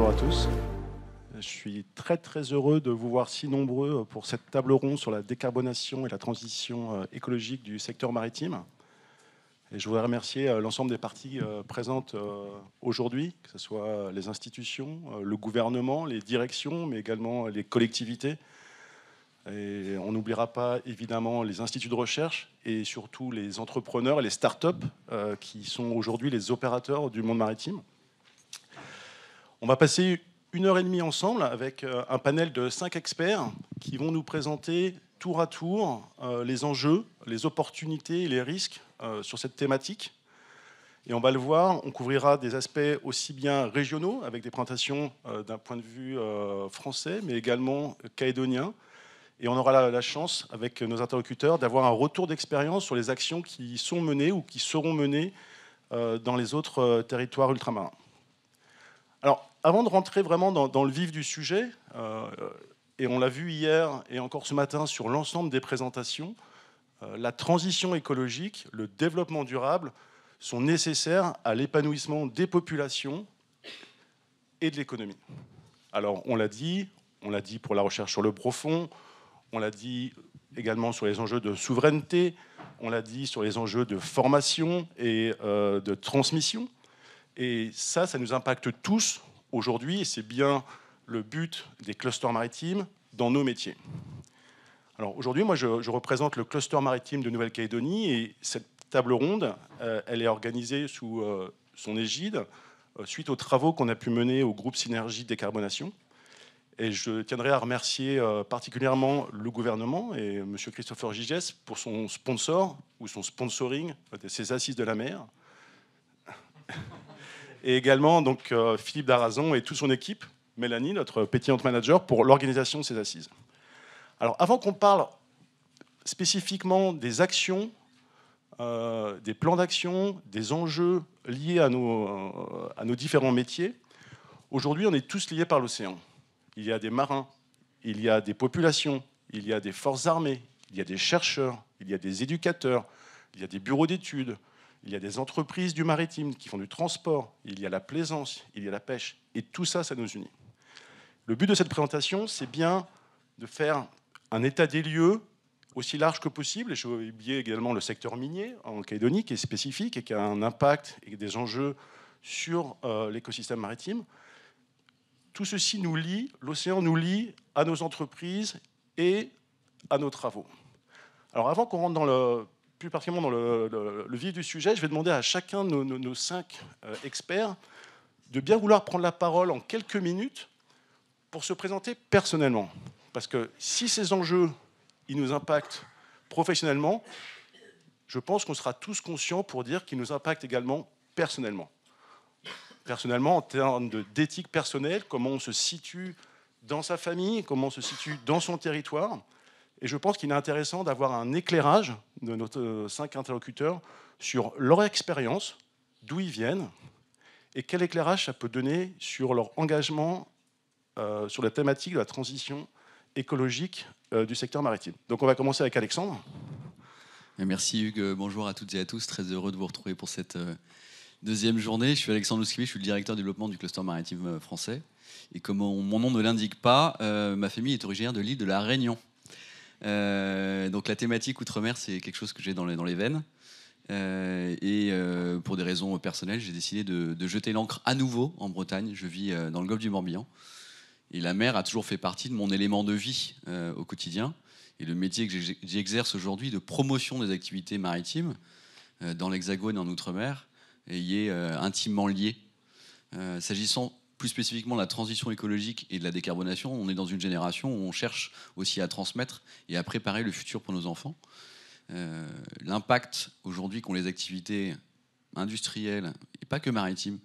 bonjour à tous. Je suis très très heureux de vous voir si nombreux pour cette table ronde sur la décarbonation et la transition euh, écologique du secteur maritime. Et je voudrais remercier euh, l'ensemble des parties euh, présentes aujourd'hui, que ce soit les institutions, le gouvernement, les directions, mais également les collectivités. Et on n'oubliera pas évidemment les instituts de recherche et surtout les entrepreneurs et les start-up qui sont aujourd'hui les opérateurs du monde maritime. On va passer une heure et demie ensemble avec euh, un panel de cinq experts qui vont nous présenter tour à tour euh, les enjeux, les opportunités et les risques euh, sur cette thématique. Et on va le voir, on couvrira des aspects aussi bien régionaux, avec des présentations d'un point de vue français, mais également caédonien. Et on aura la chance, avec nos interlocuteurs, d'avoir un retour d'expérience sur les actions qui sont menées ou qui seront menées dans les autres territoires ultramarins. Alors, avant de rentrer vraiment dans, le vif du sujet, euh, et on l'a vu hier et encore ce matin sur l'ensemble des présentations, euh, la transition écologique, le développement durable sont nécessaires à l'épanouissement des populations et de l'économie. Alors on l'a dit, on l'a dit pour la recherche sur le profond, on l'a dit également sur les enjeux de souveraineté, on l'a dit sur les enjeux de formation et euh, de transmission. Et ça, ça nous impacte tous aujourd'hui, c'est bien le but des clusters maritimes dans nos métiers. Alors aujourd'hui, moi, je, représente le cluster maritime de Nouvelle-Calédonie, et cette table ronde, euh, elle est organisée sous euh, son égide euh, suite aux travaux qu'on a pu mener au groupe Synergie Décarbonation. Et je tiendrai à remercier particulièrement le gouvernement et M. Christopher Gigès pour son sponsor ou son sponsoring de ces assises de la mer et également donc, euh, Philippe Darazon et toute son équipe, Mélanie, notre pétillante manager, pour l'organisation de ces assises. Alors avant qu'on parle spécifiquement des actions, euh, des plans d'action, des enjeux liés euh, à nos différents métiers, aujourd'hui on est tous liés par l'océan. Il y a des marins, il y a des populations, il y a des forces armées, il y a des chercheurs, il y a des éducateurs, il y a des bureaux d'études, il y a des entreprises du maritime qui font du transport, il y a la plaisance, il y a la pêche, et tout ça, ça nous unit. Le but de cette présentation, c'est bien de faire un état des lieux aussi large que possible, et je vais oublier également le secteur minier en Calédonie, qui est spécifique et qui a un impact et des enjeux sur euh, l'écosystème maritime. Tout ceci nous lie, l'océan nous lie à nos entreprises et à nos travaux. Alors avant qu'on rentre dans le plus particulièrement dans le, vif du sujet, je vais demander à chacun de nos, nos cinq euh, experts de bien vouloir prendre la parole en quelques minutes pour se présenter personnellement. Parce que si ces enjeux, ils nous impactent professionnellement, je pense qu'on sera tous conscients pour dire qu'ils nous impactent également personnellement. Personnellement, en termes d'éthique personnelle, comment on se situe dans sa famille, comment on se situe dans son territoire. Et je pense qu'il est intéressant d'avoir un éclairage de nos euh, cinq interlocuteurs sur leur expérience, d'où ils viennent, et quel éclairage ça peut donner sur leur engagement euh, sur la thématique de la transition écologique euh, du secteur maritime. Donc on va commencer avec Alexandre. Merci Hugues, bonjour à toutes et à tous, très heureux de vous retrouver pour cette deuxième journée. Je suis Alexandre Ouskibi, je suis le directeur développement du cluster maritime français. Et comme mon nom ne l'indique pas, ma famille est originaire de l'île de la Réunion. Euh, donc la thématique outre-mer, c'est quelque chose que j'ai dans, les, dans les veines. Euh, et euh, pour des raisons personnelles, j'ai décidé de, de jeter l'ancre à nouveau en Bretagne. Je vis dans le golfe du Morbihan. Et la mer a toujours fait partie de mon élément de vie au quotidien. Et le métier que j'exerce aujourd'hui de promotion des activités maritimes dans l'Hexagone et en Outre-mer y est intimement lié. S'agissant plus spécifiquement la transition écologique et de la décarbonation, on est dans une génération où on cherche aussi à transmettre et à préparer le futur pour nos enfants. Euh, l'impact aujourd'hui qu'ont les activités industrielles, et pas que maritimes,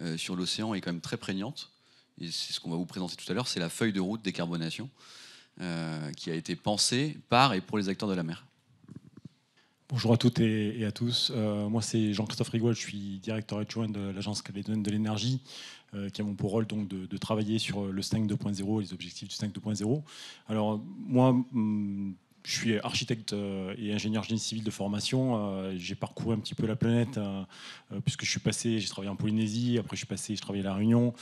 euh, sur l'océan est quand même très prégnante. Et c'est ce qu'on va vous présenter tout à l'heure, c'est la feuille de route décarbonation euh, qui a été pensée par et pour les acteurs de la mer. Bonjour à toutes et à tous. Euh, moi, c'est Jean-Christophe Rigoy, je suis directeur adjoint de l'Agence calédonienne de l'énergie, euh, qui a mon pour rôle donc, de, travailler sur le 5 2.0 et les objectifs du 5 2.0. Alors, moi, hum, je suis architecte euh, et ingénieur génie civil de formation. Euh, j'ai parcouru un petit peu la planète hein, euh, puisque je suis passé, j'ai travaillé en Polynésie, après je suis passé, je travaillais à La Réunion,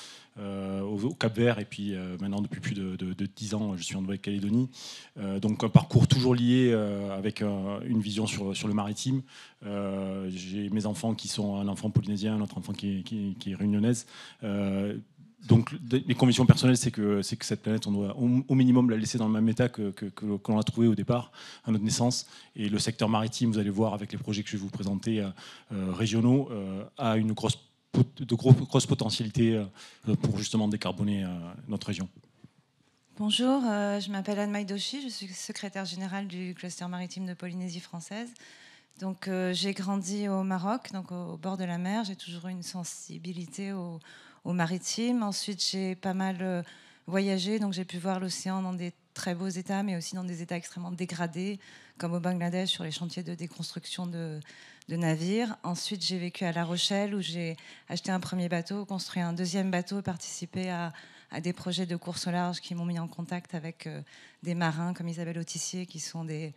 au Cap-Vert et puis maintenant depuis plus de, 10 ans, je suis en Nouvelle-Calédonie. Donc un parcours toujours lié avec une vision sur, sur le maritime. J'ai mes enfants qui sont un enfant polynésien, un autre enfant qui qui qui est réunionnaise. Donc mes convictions personnelles, c'est que, c'est que cette planète, on doit au, minimum la laisser dans le même état que, que, que, l'on a trouvé au départ, à notre naissance. Et le secteur maritime, vous allez voir avec les projets que je vais vous présenter euh, euh, régionaux, euh, a une grosse, de grosse grosses potentialités pour justement décarboner notre région. Bonjour, je m'appelle Anne Maïdoshi, je suis secrétaire générale du cluster maritime de Polynésie française. Donc j'ai grandi au Maroc, donc au bord de la mer, j'ai toujours eu une sensibilité au aux maritimes. Ensuite, j'ai pas mal euh, voyagé, donc j'ai pu voir l'océan dans des très beaux états, mais aussi dans des états extrêmement dégradés, comme au Bangladesh sur les chantiers de déconstruction de, navires. Ensuite, j'ai vécu à La Rochelle où j'ai acheté un premier bateau, construit un deuxième bateau, participé à, des projets de course au large qui m'ont mis en contact avec euh, des marins comme Isabelle Autissier, qui sont des,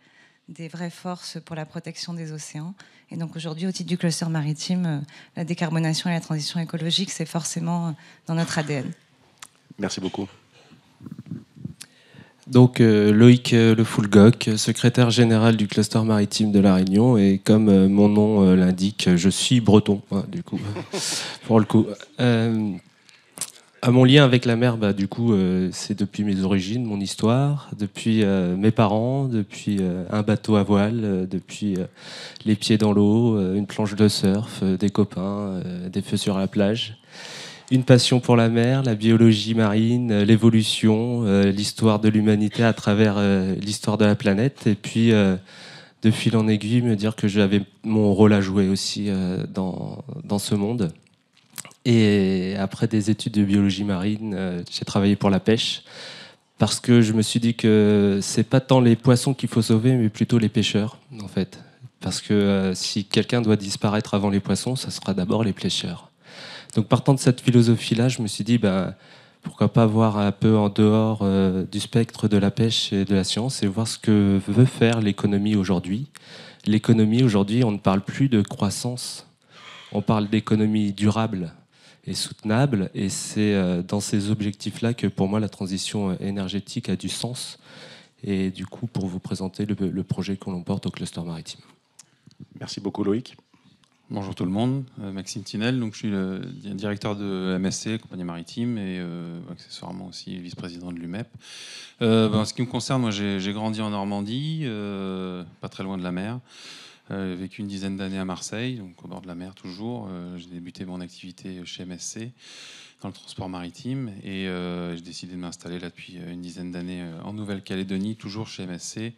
des vraies forces pour la protection des océans. Et donc aujourd'hui, au titre du cluster maritime, euh, la décarbonation et la transition écologique, c'est forcément euh, dans notre ADN. Merci beaucoup. Donc euh, Loïc Le Foulgoc, secrétaire général du cluster maritime de La Réunion, et comme mon nom l'indique, je suis breton, hein, du coup, pour le coup mon lien avec la mer, bah, du coup, euh, c'est depuis mes origines, mon histoire, depuis euh, mes parents, depuis euh, un bateau à voile, depuis les pieds dans l'eau, une planche de surf, des copains, des feux sur la plage. Une passion pour la mer, la biologie marine, l'évolution, l'histoire de l'humanité à travers l'histoire de la planète. Et puis, de fil en aiguille, me dire que j'avais mon rôle à jouer aussi dans ce monde. Et après des études de biologie marine, euh, j'ai travaillé pour la pêche parce que je me suis dit que c'est pas tant les poissons qu'il faut sauver, mais plutôt les pêcheurs, en fait. Parce que euh, si quelqu'un doit disparaître avant les poissons, ça sera d'abord les pêcheurs. Donc partant de cette philosophie-là, je me suis dit, bah, pourquoi pas voir un peu en dehors euh, du spectre de la pêche et de la science et voir ce que veut faire l'économie aujourd'hui. L'économie aujourd'hui, on ne parle plus de croissance, on parle d'économie durable est soutenable. Et c'est euh, dans ces objectifs-là que pour moi la transition euh, énergétique a du sens. Et du coup, pour vous présenter le, projet que l'on porte au cluster maritime. Merci beaucoup Loïc. Bonjour tout le monde, euh, Maxime Tinel, donc je suis le directeur de MSC, compagnie maritime, et accessoirement aussi vice-président de l'UMEP. Ben, en ce qui me concerne, moi j'ai grandi en Normandie, pas très loin de la mer. Euh, j'ai vécu une dizaine d'années à Marseille, donc au bord de la mer toujours. Euh, j'ai débuté mon activité chez MSC dans le transport maritime et euh, j'ai décidé de m'installer là depuis une dizaine d'années en Nouvelle-Calédonie, toujours chez MSC.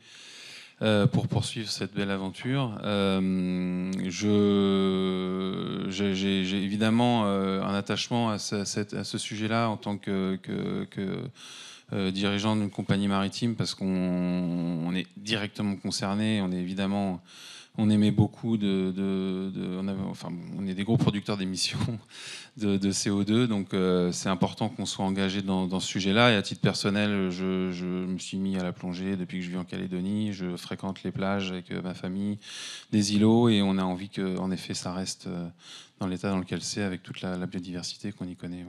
pour poursuivre cette belle aventure. j'ai, évidemment un attachement à ce, sujet-là en tant que, que dirigeant d'une compagnie maritime parce qu'on est directement concerné, on est évidemment on aimait beaucoup de, on, enfin, on est des gros producteurs d'émissions de, CO2, donc euh, c'est important qu'on soit engagé dans, ce sujet-là. Et à titre personnel, je, me suis mis à la plongée depuis que je vis en Calédonie. Je fréquente les plages avec euh, ma famille, des îlots, et on a envie que, en effet, ça reste euh, dans l'état dans lequel c'est, avec toute la, biodiversité qu'on y connaît.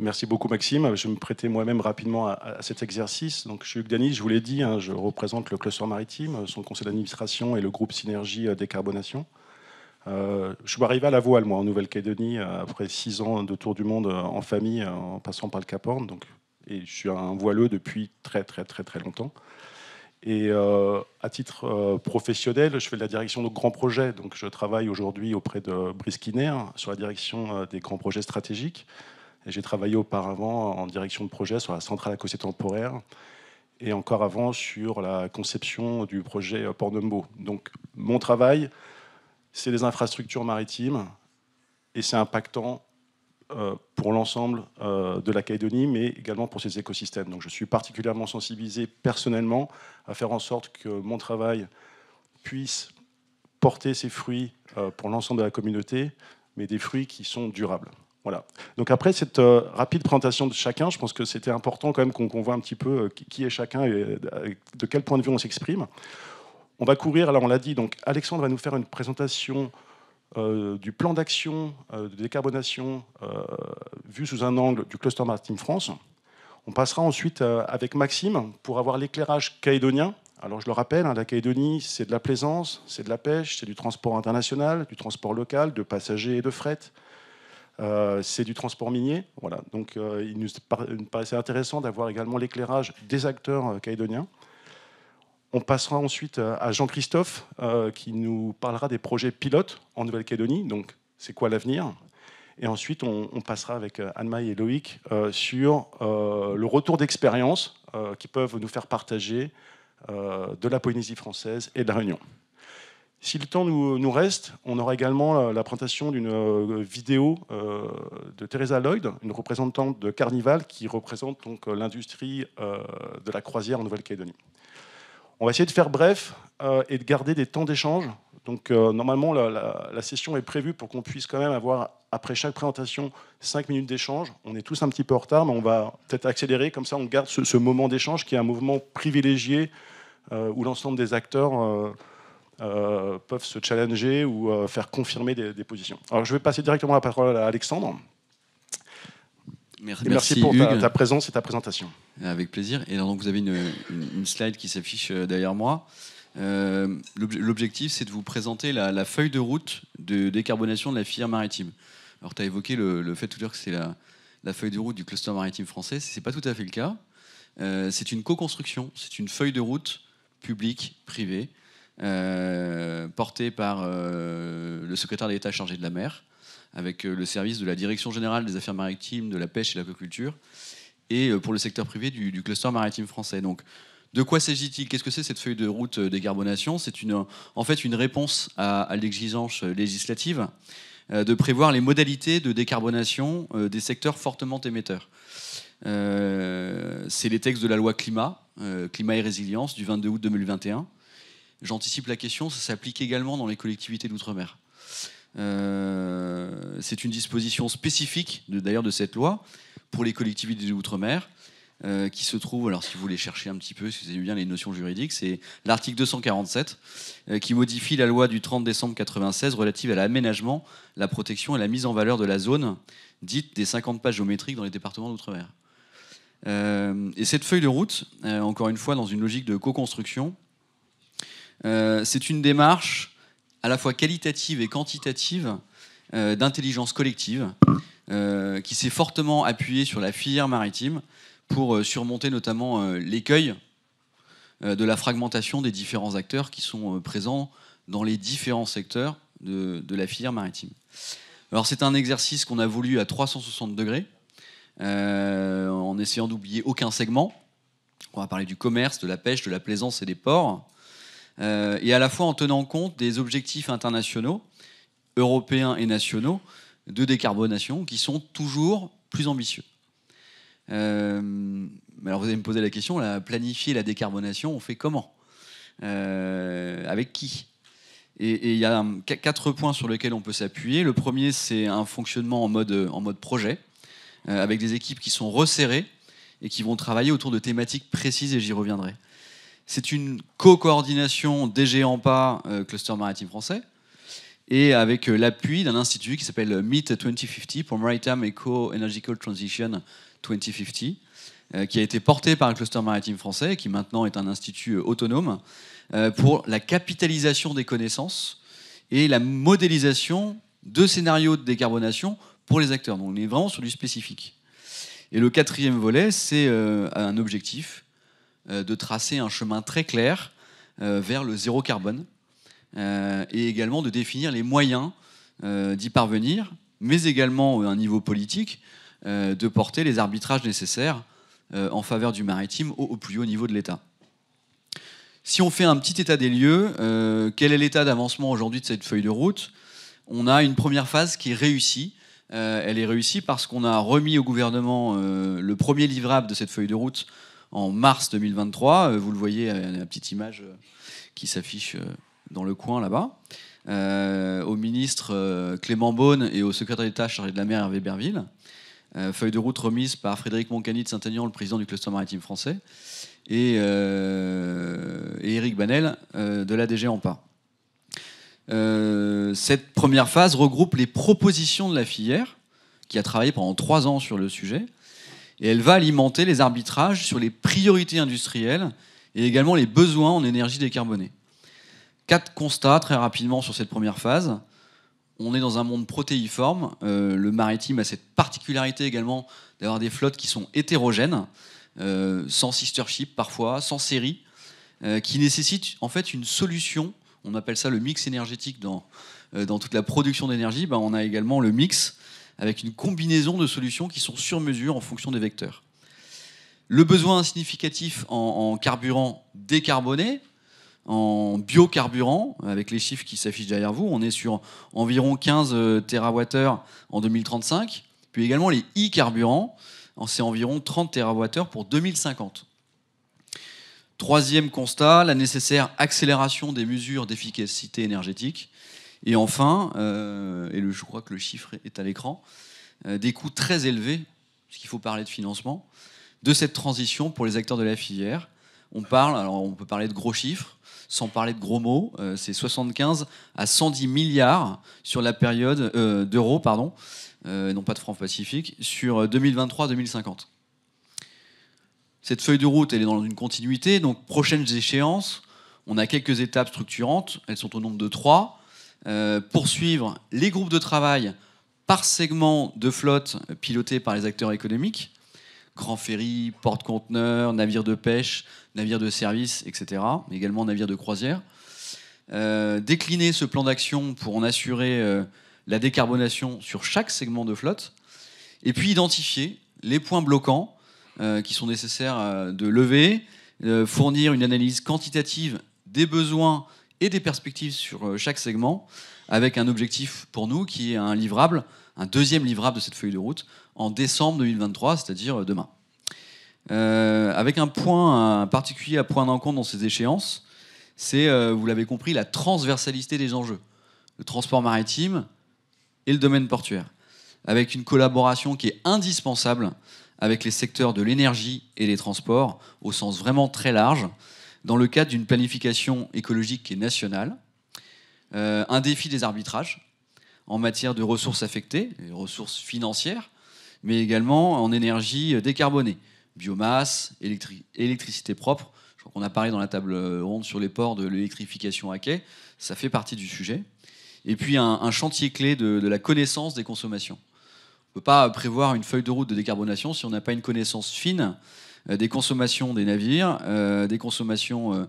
Merci beaucoup Maxime. Je vais me prêter moi-même rapidement à, cet exercice. Donc, je suis Hugues Danis, je vous l'ai dit, hein, je représente le cluster maritime, son conseil d'administration et le groupe Synergie euh, Décarbonation. Euh, je suis arrivé à la voile, moi, en Nouvelle-Calédonie, euh, après six ans de tour du monde en famille, en passant par le Cap Horn. Donc, et je suis un voileux depuis très, très, très, très longtemps. Et à titre professionnel, je fais de la direction de grands projets. Donc, je travaille aujourd'hui auprès de Kinner sur la direction des grands projets stratégiques. J'ai travaillé auparavant en direction de projet sur la centrale à côté temporaire et encore avant sur la conception du projet euh, Port-Numbo. Donc mon travail, c'est les infrastructures maritimes et c'est impactant euh, pour l'ensemble euh, de la Calédonie, mais également pour ses écosystèmes. Donc je suis particulièrement sensibilisé personnellement à faire en sorte que mon travail puisse porter ses fruits pour l'ensemble de la communauté, mais des fruits qui sont durables. Voilà. Donc après cette euh, rapide présentation de chacun, je pense que c'était important quand même qu'on voit un petit peu euh, qui est chacun et euh, de quel point de vue on s'exprime. On va courir, alors on l'a dit, donc Alexandre va nous faire une présentation du plan d'action de décarbonation vu sous un angle du cluster maritime France. On passera ensuite avec Maxime pour avoir l'éclairage caïdonien. Alors je le rappelle, hein, la Caïdonie, c'est de la plaisance, c'est de la pêche, c'est du transport international, du transport local, de passagers et de fret, euh, c'est du transport minier. Voilà. Donc euh, il nous paraissait intéressant d'avoir également l'éclairage des acteurs euh, calédoniens. On passera ensuite à Jean-Christophe qui nous parlera des projets pilotes en Nouvelle-Calédonie. Donc c'est quoi l'avenir et ensuite, on, passera avec Anne-Marie et Loïc sur le retour d'expérience qui peuvent nous faire partager de la Polynésie française et de la Réunion. Si le temps nous, reste, on aura également la, présentation d'une euh, vidéo euh, de Teresa Lloyd, une représentante de Carnival qui représente donc euh, l'industrie de la croisière en Nouvelle-Calédonie. On va essayer de faire bref et de garder des temps d'échange. Donc normalement, la, session est prévue pour qu'on puisse quand même avoir, après chaque présentation, 5 minutes d'échange. On est tous un petit peu en retard, mais on va peut-être accélérer, comme ça on garde ce, ce moment d'échange qui est un mouvement privilégié où l'ensemble des acteurs euh, peuvent se challenger ou euh, faire confirmer des, positions. Alors je vais passer directement la parole à Alexandre. Merci, merci pour ta, présence et ta présentation. Avec plaisir. Et donc vous avez une, slide qui s'affiche euh, derrière moi. L'objectif, c'est de vous présenter la, feuille de route de décarbonation de la filière maritime. Alors, tu as évoqué le, fait tout à l'heure que c'est la, feuille de route du cluster maritime français. Ce n'est pas tout à fait le cas. c'est une co-construction, c'est une feuille de route publique, privée, euh, porté par euh, le secrétaire d'État chargé de la mer, avec euh, le service de la Direction générale des affaires maritimes, de la pêche et de l'aquaculture, et pour le secteur privé du, cluster maritime français. Donc, de quoi s'agit-il Qu'est-ce que c'est cette feuille de route décarbonation C'est une, en fait une réponse à l'exigence législative de prévoir les modalités de décarbonation des secteurs fortement émetteurs. c'est les textes de la loi climat, climat et résilience du 22 août 2021, J'anticipe la question, ça s'applique également dans les collectivités d'outre-mer. Euh, c'est une disposition spécifique d'ailleurs de, cette loi pour les collectivités d'outre-mer euh, qui se trouve, alors si vous voulez chercher un petit peu, si vous avez bien les notions juridiques, c'est l'article 247 euh, qui modifie la loi du 30 décembre 1996 relative à l'aménagement, la protection et la mise en valeur de la zone dite des 50 pages géométriques dans les départements d'outre-mer. et cette feuille de route, encore une fois dans une logique de co-construction, euh, c'est une démarche à la fois qualitative et quantitative euh, d'intelligence collective euh, qui s'est fortement appuyée sur la filière maritime pour surmonter notamment l'écueil de la fragmentation des différents acteurs qui sont présents dans les différents secteurs de, la filière maritime. c'est un exercice qu'on a voulu à 360 degrés, en essayant d'oublier aucun segment. On va parler du commerce, de la pêche, de la plaisance et des ports. Euh, et à la fois en tenant compte des objectifs internationaux, européens et nationaux, de décarbonation qui sont toujours plus ambitieux. Euh, alors vous allez me poser la question, planifier la décarbonation, on fait comment euh, Avec qui Et il y a quatre points sur lesquels on peut s'appuyer. Le premier, c'est un fonctionnement en mode, en mode projet, avec des équipes qui sont resserrées et qui vont travailler autour de thématiques précises, et j'y reviendrai. C'est une co-coordination géants pas euh, Cluster Maritime Français, et avec euh, l'appui d'un institut qui s'appelle euh, MIT 2050 pour Maritime Eco Energical Transition 2050, qui a été porté par le Cluster Maritime Français, qui maintenant est un institut autonome, pour la capitalisation des connaissances et la modélisation de scénarios de décarbonation pour les acteurs. Donc on est vraiment sur du spécifique. Et le quatrième volet, c'est un objectif euh, de tracer un chemin très clair euh, vers le zéro carbone euh, et également de définir les moyens d'y parvenir, mais également à un niveau politique de porter les arbitrages nécessaires en faveur du maritime au, plus haut niveau de l'État. Si on fait un petit état des lieux, quel est l'état d'avancement aujourd'hui de cette feuille de route On a une première phase qui réussit, réussie. elle est réussie parce qu'on a remis au gouvernement le premier livrable de cette feuille de route en mars 2023. Euh, vous le voyez, une petite image euh, qui s'affiche euh, dans le coin là-bas. au ministre Clément Beaune et au secrétaire d'État chargé de la mer Hervé Berville. feuille de route remise par Frédéric Moncani de Saint-Aignan, le président du cluster maritime français, et, Éric Banel de la DG cette première phase regroupe les propositions de la filière, qui a travaillé pendant trois ans sur le sujet, et elle va alimenter les arbitrages sur les priorités industrielles et également les besoins en énergie décarbonée. Quatre constats très rapidement sur cette première phase. On est dans un monde protéiforme. Euh, le maritime a cette particularité également d'avoir des flottes qui sont hétérogènes, euh, sans sister ship parfois, sans série, euh, qui nécessitent en fait une solution. On appelle ça le mix énergétique dans, dans toute la production d'énergie. Ben, on a également le mix avec une combinaison de solutions qui sont sur mesure en fonction des vecteurs. Le besoin significatif en, en carburant décarboné, en biocarburant, avec les chiffres qui s'affichent derrière vous, on est sur environ 15 euh, TWh en 2035, puis également les e-carburants, c'est environ 30 TWh pour 2050. Troisième constat, la nécessaire accélération des mesures d'efficacité énergétique. Et enfin, euh, et je crois que le chiffre est à l'écran, euh, des coûts très élevés, puisqu'il faut parler de financement, de cette transition pour les acteurs de la filière. On parle, alors on peut parler de gros chiffres, sans parler de gros mots, euh, c'est 75 à 110 milliards sur la période d'euros, pardon, non pas de francs pacifiques, sur 2023-2050. Cette feuille de route, elle est dans une continuité, donc prochaines échéances, on a quelques étapes structurantes, elles sont au nombre de trois. Euh, poursuivre les groupes de travail par segment de flotte pilotés par les acteurs économiques, grands ferry, porte-conteneurs, navires de pêche, navires de service, etc., mais également navires de croisière. Euh, décliner ce plan d'action pour en assurer euh, la décarbonation sur chaque segment de flotte, et puis identifier les points bloquants qui sont nécessaires de lever, fournir une analyse quantitative des besoins et des perspectives sur euh, chaque segment, avec un objectif pour nous qui est un livrable, un deuxième livrable de cette feuille de route en décembre 2023, c'est-à-dire euh, demain. Euh, avec un point particulier à point en compte dans ces échéances, c'est, vous l'avez compris, la transversalité des enjeux. Le transport maritime et le domaine portuaire. Avec une collaboration qui est indispensable avec les secteurs de l'énergie et des transports, au sens vraiment très large, dans le cadre d'une planification écologique et nationale, euh, un défi des arbitrages en matière de ressources affectées, ressources financières, mais également en énergie décarbonée, biomasse, électricité propre. Je crois qu'on a parlé dans la table ronde sur les ports de l'électrification à quai, ça fait partie du sujet. Et puis un, chantier clé de, de la connaissance des consommations. On ne peut pas prévoir une feuille de route de décarbonation si on n'a pas une connaissance fine euh, des consommations des navires, euh, des consommations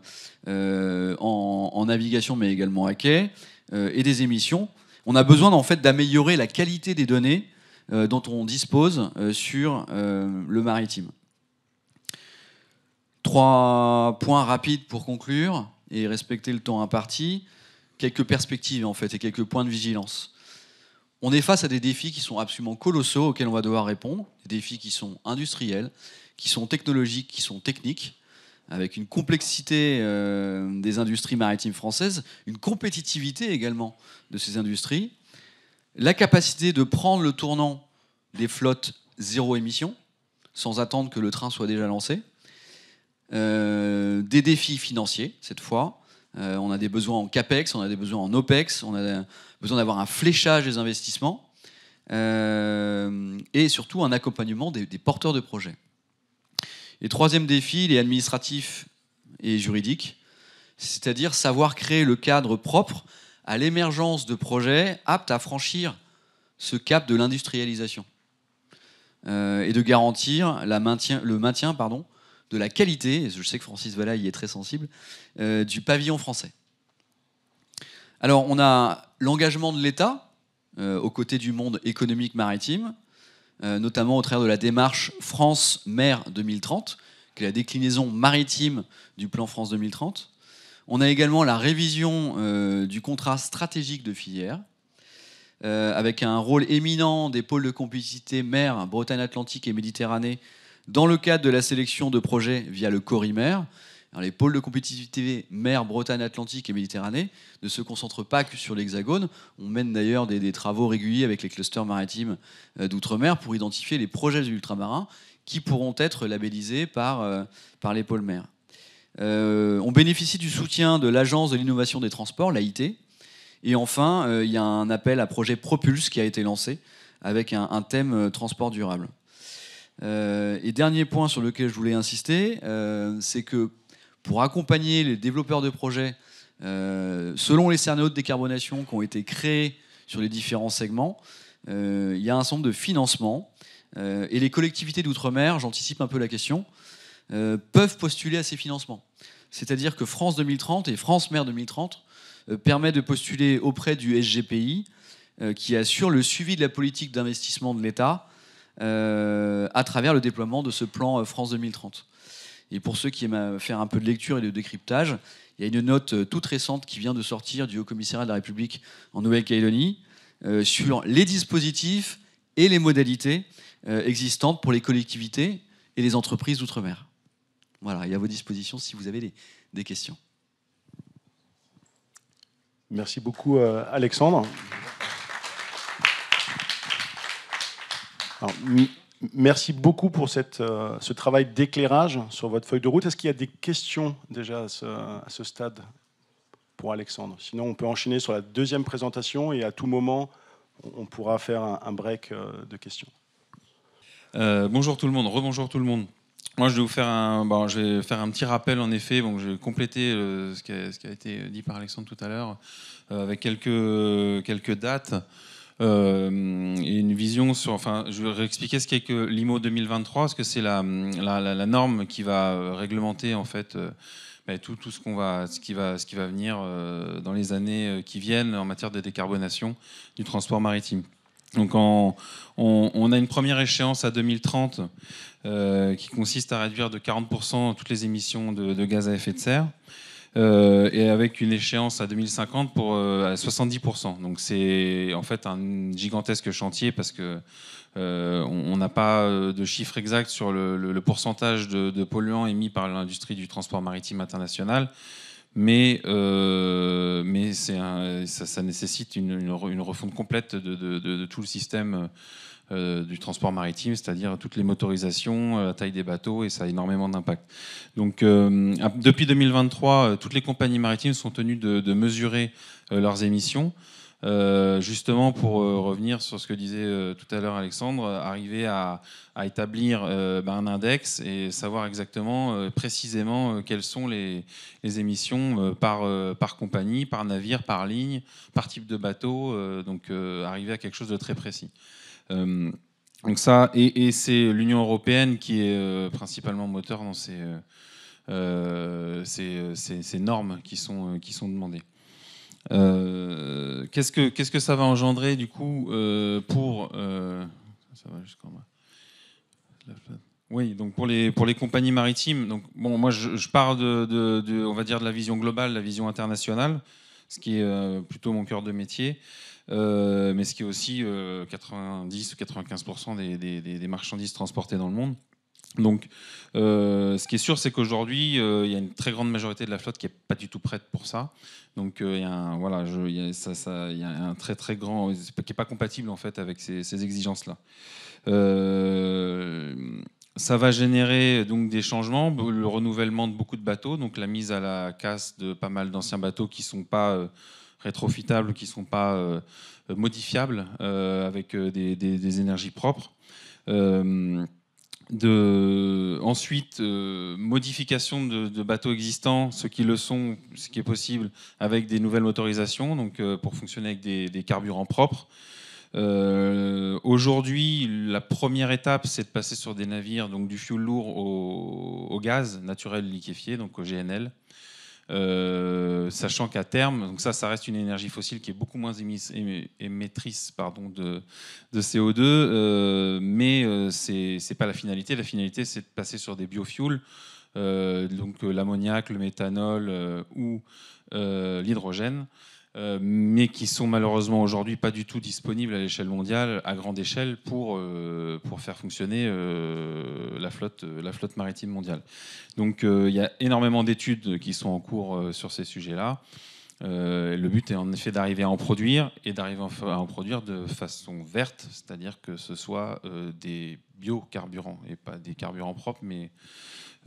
euh, en, navigation, mais également à quai, et des émissions. On a besoin en fait d'améliorer la qualité des données dont on dispose sur le maritime. Trois points rapides pour conclure et respecter le temps imparti. Quelques perspectives en fait et quelques points de vigilance. On est face à des défis qui sont absolument colossaux auxquels on va devoir répondre, des défis qui sont industriels, qui sont technologiques, qui sont techniques, avec une complexité euh, des industries maritimes françaises, une compétitivité également de ces industries, la capacité de prendre le tournant des flottes zéro émission, sans attendre que le train soit déjà lancé, euh, des défis financiers cette fois. Euh, on a des besoins en CAPEX, on a des besoins en OPEX, on a besoin d'avoir un fléchage des investissements et surtout un accompagnement des porteurs de projets. Et troisième défi, il est administratif et juridique, c'est-à-dire savoir créer le cadre propre à l'émergence de projets aptes à franchir ce cap de l'industrialisation euh, et de garantir le maintien de la qualité, et je sais que Francis Valla y est très sensible, euh, du pavillon français. Alors on a l'engagement de l'État euh, aux côtés du monde économique maritime, euh, notamment au travers de la démarche France Mer 2030, qui est la déclinaison maritime du plan France 2030. On a également la révision euh, du contrat stratégique de filière, euh, avec un rôle éminent des pôles de complicité mer, Bretagne-Atlantique et Méditerranée, dans le cadre de la sélection de projets via le Corimer, Hein, les pôles de compétitivité mer, Bretagne, Atlantique et Méditerranée ne se concentrent pas que sur l'Hexagone. On mène d'ailleurs des, travaux réguliers avec les clusters maritimes euh, d'outre-mer pour identifier les projets ultramarins qui pourront être labellisés par, euh, par les pôles mer. Euh, on bénéficie du soutien de l'Agence de l'innovation des transports, l'AIT. Et enfin, il y a un appel à projet Propulse qui a été lancé avec un thème transport durable. et dernier point sur lequel je voulais insister, c'est que pour accompagner les développeurs de projets euh, selon les cerneaux de décarbonation qui ont été créés sur les différents segments. Euh, il y a un centre de financement euh, et les collectivités d'outre-mer, j'anticipe un peu la question, peuvent postuler à ces financements. C'est-à-dire que France 2030 et France Mer 2030 permettent de postuler auprès du SGPI qui assure le suivi de la politique d'investissement de l'État à travers le déploiement de ce plan France 2030. Et pour ceux qui aiment faire un peu de lecture et de décryptage, il y a une note euh, toute récente qui vient de sortir du Haut Commissariat de la République en Nouvelle-Calédonie euh, sur les dispositifs et les modalités euh, existantes pour les collectivités et les entreprises d'outre-mer. Voilà, et à vos dispositions si vous avez des, questions. Merci beaucoup, Alexandre. Merci beaucoup pour euh, ce travail d'éclairage sur votre feuille de route. Est-ce qu'il y a des questions déjà à ce, stade pour Alexandre Sinon, on peut enchaîner sur la deuxième présentation et à tout moment, on pourra faire un, break euh, de questions. Euh, bonjour tout le monde, rebonjour tout le monde. Moi, je vais vous faire un, je vais faire un petit rappel, en effet. je vais compléter ce, qui a, été dit par Alexandre tout à l'heure, avec quelques, quelques dates. Euh, une vision sur. Enfin, je vais réexpliquer ce qu'est que l'IMO 2023, parce que c'est la, norme qui va euh, réglementer en fait euh, ben, tout, ce qu'on va, ce qui va, ce qui va venir dans les années qui viennent en matière de décarbonation du transport maritime. Donc on, a une première échéance à 2030 qui consiste à réduire de 40% toutes les émissions de, de, gaz à effet de serre. Euh, et avec une échéance à 2050 pour euh, à 70%. Donc c'est en fait un gigantesque chantier parce que euh, on n'a pas de chiffre exact sur le, pourcentage de, polluants émis par l'industrie du transport maritime international. Mais, mais c'est ça, nécessite une, une, refonte complète de, de tout le système euh, du transport maritime, c'est-à-dire toutes les motorisations, euh, la taille des bateaux, et ça a énormément d'impact. Donc, euh, depuis 2023, toutes les compagnies maritimes sont tenues de, mesurer leurs émissions. justement pour revenir sur ce que disait tout à l'heure Alexandre, arriver à, établir ben, un index et savoir exactement, précisément, quelles sont les, émissions par compagnie, par navire, par ligne, par type de bateau, donc arriver à quelque chose de très précis. Euh, donc ça, et, c'est l'Union européenne qui est euh, principalement moteur dans ces, euh, normes qui sont, qui sont demandées. qu'est-ce que que ça va engendrer du coup pour Oui, donc pour les pour les compagnies maritimes. Donc bon, moi je, parle de, de, on va dire de la vision globale, la vision internationale, ce qui est plutôt mon cœur de métier. Euh, mais ce qui est aussi 90 euh, ou 95% des, marchandises transportées dans le monde. Donc, euh, ce qui est sûr, c'est qu'aujourd'hui, il y a une très grande majorité de la flotte qui n'est pas du tout prête pour ça. Donc, il y a un, voilà, ça, un très très grand qui n'est pas compatible en fait avec ces, ces exigences-là ça va générer donc des changements, le renouvellement de beaucoup de bateaux, donc la mise à la casse de pas mal d'anciens bateaux qui ne sont pas rétrofitables qui ne sont pas euh, modifiables euh, avec euh, des, énergies propres. de, ensuite, modification de, bateaux existants, ceux qui le sont, ce qui est possible, avec des nouvelles motorisations, donc pour fonctionner avec des, carburants propres. Aujourd'hui, la première étape, c'est de passer sur des navires, donc du fuel lourd au gaz naturel liquéfié, donc au GNL. Euh, sachant qu'à terme, donc ça, ça reste une énergie fossile qui est beaucoup moins émettrice pardon, de, CO2, euh, mais euh, ce n'est pas la finalité. La finalité, c'est de passer sur des biofuels, donc l'ammoniac, le méthanol ou l'hydrogène. Euh, mais qui sont malheureusement aujourd'hui pas du tout disponibles à l'échelle mondiale, à grande échelle, pour, euh, pour faire fonctionner euh, la, flotte, la flotte maritime mondiale. Donc il y a énormément d'études qui sont en cours sur ces sujets-là. le but est en effet d'arriver à en produire et d'arriver à en produire de façon verte, c'est-à-dire que ce soit des biocarburants et pas des carburants propres, mais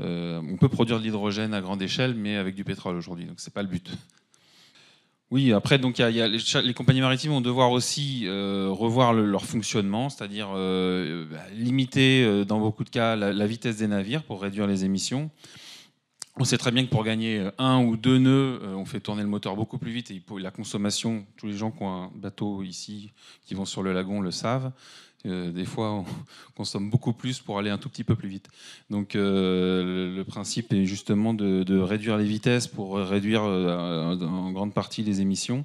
on peut produire de l'hydrogène à grande échelle, mais avec du pétrole aujourd'hui, donc c'est pas le but. Oui, après, donc, les, compagnies maritimes vont devoir aussi euh, revoir leur fonctionnement, c'est-à-dire euh, bah, limiter, euh, dans beaucoup de cas, la, vitesse des navires pour réduire les émissions. On sait très bien que pour gagner un ou deux nœuds, on fait tourner le moteur beaucoup plus vite et la consommation, tous les gens qui ont un bateau ici, qui vont sur le lagon, le savent. Euh, des fois, on consomme beaucoup plus pour aller un tout petit peu plus vite. Donc, euh, le, principe est justement de, réduire les vitesses pour euh, réduire en grande partie les émissions,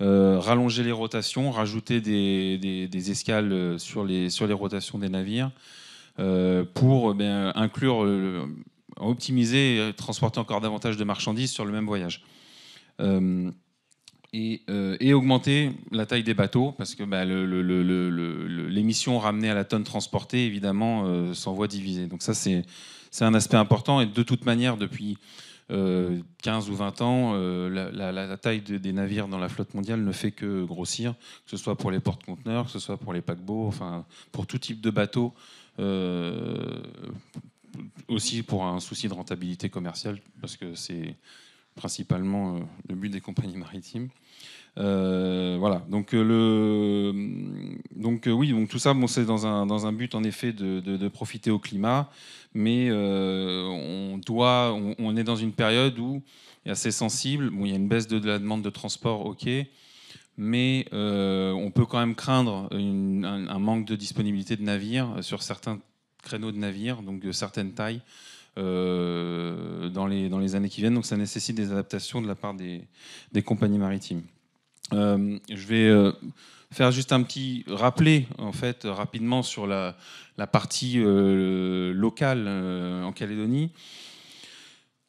rallonger les rotations, rajouter des, escales sur les, sur les rotations des navires pour eh inclure, optimiser et transporter encore davantage de marchandises sur le même voyage. Euh, et, augmenter la taille des bateaux, parce que bah, l'émission ramenée à la tonne transportée, évidemment, euh, s'envoie divisée. Donc ça, c'est un aspect important. Et de toute manière, depuis 15 euh, ou 20 ans, euh, la, taille des navires dans la flotte mondiale ne fait que grossir, que ce soit pour les porte-conteneurs, que ce soit pour les paquebots, enfin, pour tout type de bateau aussi pour un souci de rentabilité commerciale, parce que c'est principalement euh, le but des compagnies maritimes. Euh, voilà, donc, euh, le, donc oui, donc tout ça, bon, c'est dans un, dans un, but en effet de, profiter au climat, mais on, doit, on, est dans une période où est assez sensible, bon, il y a une baisse de, la demande de transport, ok, mais on peut quand même craindre un, un, manque de disponibilité de navires sur certains créneaux de navires, donc de certaines tailles. Euh, dans, les, dans les années qui viennent. Donc ça nécessite des adaptations de la part des, compagnies maritimes. Euh, je vais euh, faire juste un petit rappelé en fait rapidement sur la, la partie locale en Calédonie.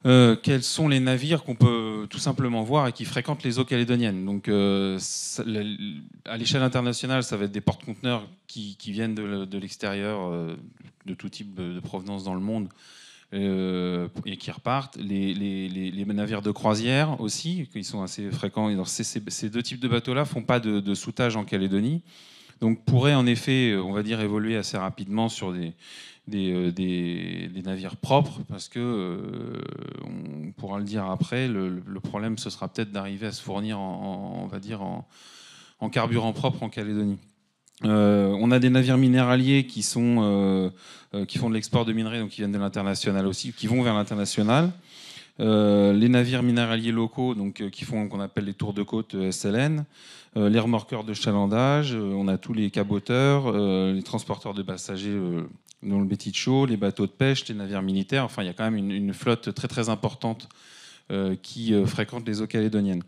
quels sont les navires qu'on peut tout simplement voir et qui fréquentent les eaux calédoniennes. Donc, à l'échelle internationale, ça va être des porte-conteneurs qui, qui, viennent de, l'extérieur, de tout type de provenance dans le monde, euh, et qui repartent. Les, navires de croisière aussi, qui sont assez fréquents. Et ces, deux types de bateaux-là font pas de, soutage en Calédonie, donc pourraient en effet, euh, on va dire, évoluer assez rapidement sur des, des, euh, navires propres, parce que, on pourra le dire après, le, problème, ce sera peut-être d'arriver à se fournir, on va dire, en, en carburant propre en Calédonie. Euh, on a des navires minéraliers qui, sont, euh, euh, qui font de l'export de minerais, donc qui viennent de l'international aussi, qui vont vers l'international. les navires minéraliers locaux, donc qui font qu'on appelle les tours de côte SLN, les remorqueurs de chalandage, on a tous les caboteurs, les transporteurs de passagers, dont le Bétit les bateaux de pêche, les navires militaires. Enfin, il y a quand même une, une flotte très très importante qui fréquente les eaux calédoniennes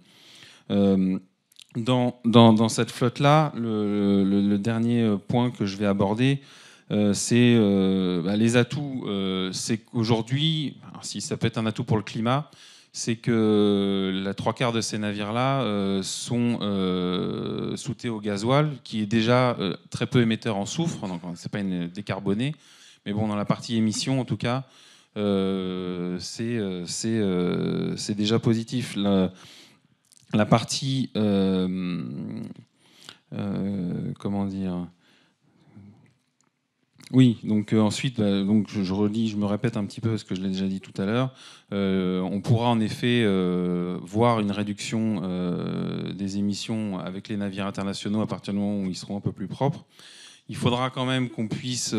dans, dans, dans cette flotte-là, le, dernier euh, point que je vais aborder, euh, c'est euh, bah, les atouts. Euh, c'est qu'aujourd'hui, si ça peut être un atout pour le climat, c'est que la trois quarts de ces navires-là sont soutés au gasoil, qui est déjà très peu émetteur en soufre, donc c'est pas une décarbonée. Mais bon, dans la partie émission, en tout cas, c'est déjà positif la partie. Euh, euh, comment dire oui, donc euh, ensuite, bah, donc je, je me répète un petit peu ce que je l'ai déjà dit tout à l'heure. on pourra en effet voir une réduction des émissions avec les navires internationaux à partir du moment où ils seront un peu plus propres. Il faudra quand même qu'on puisse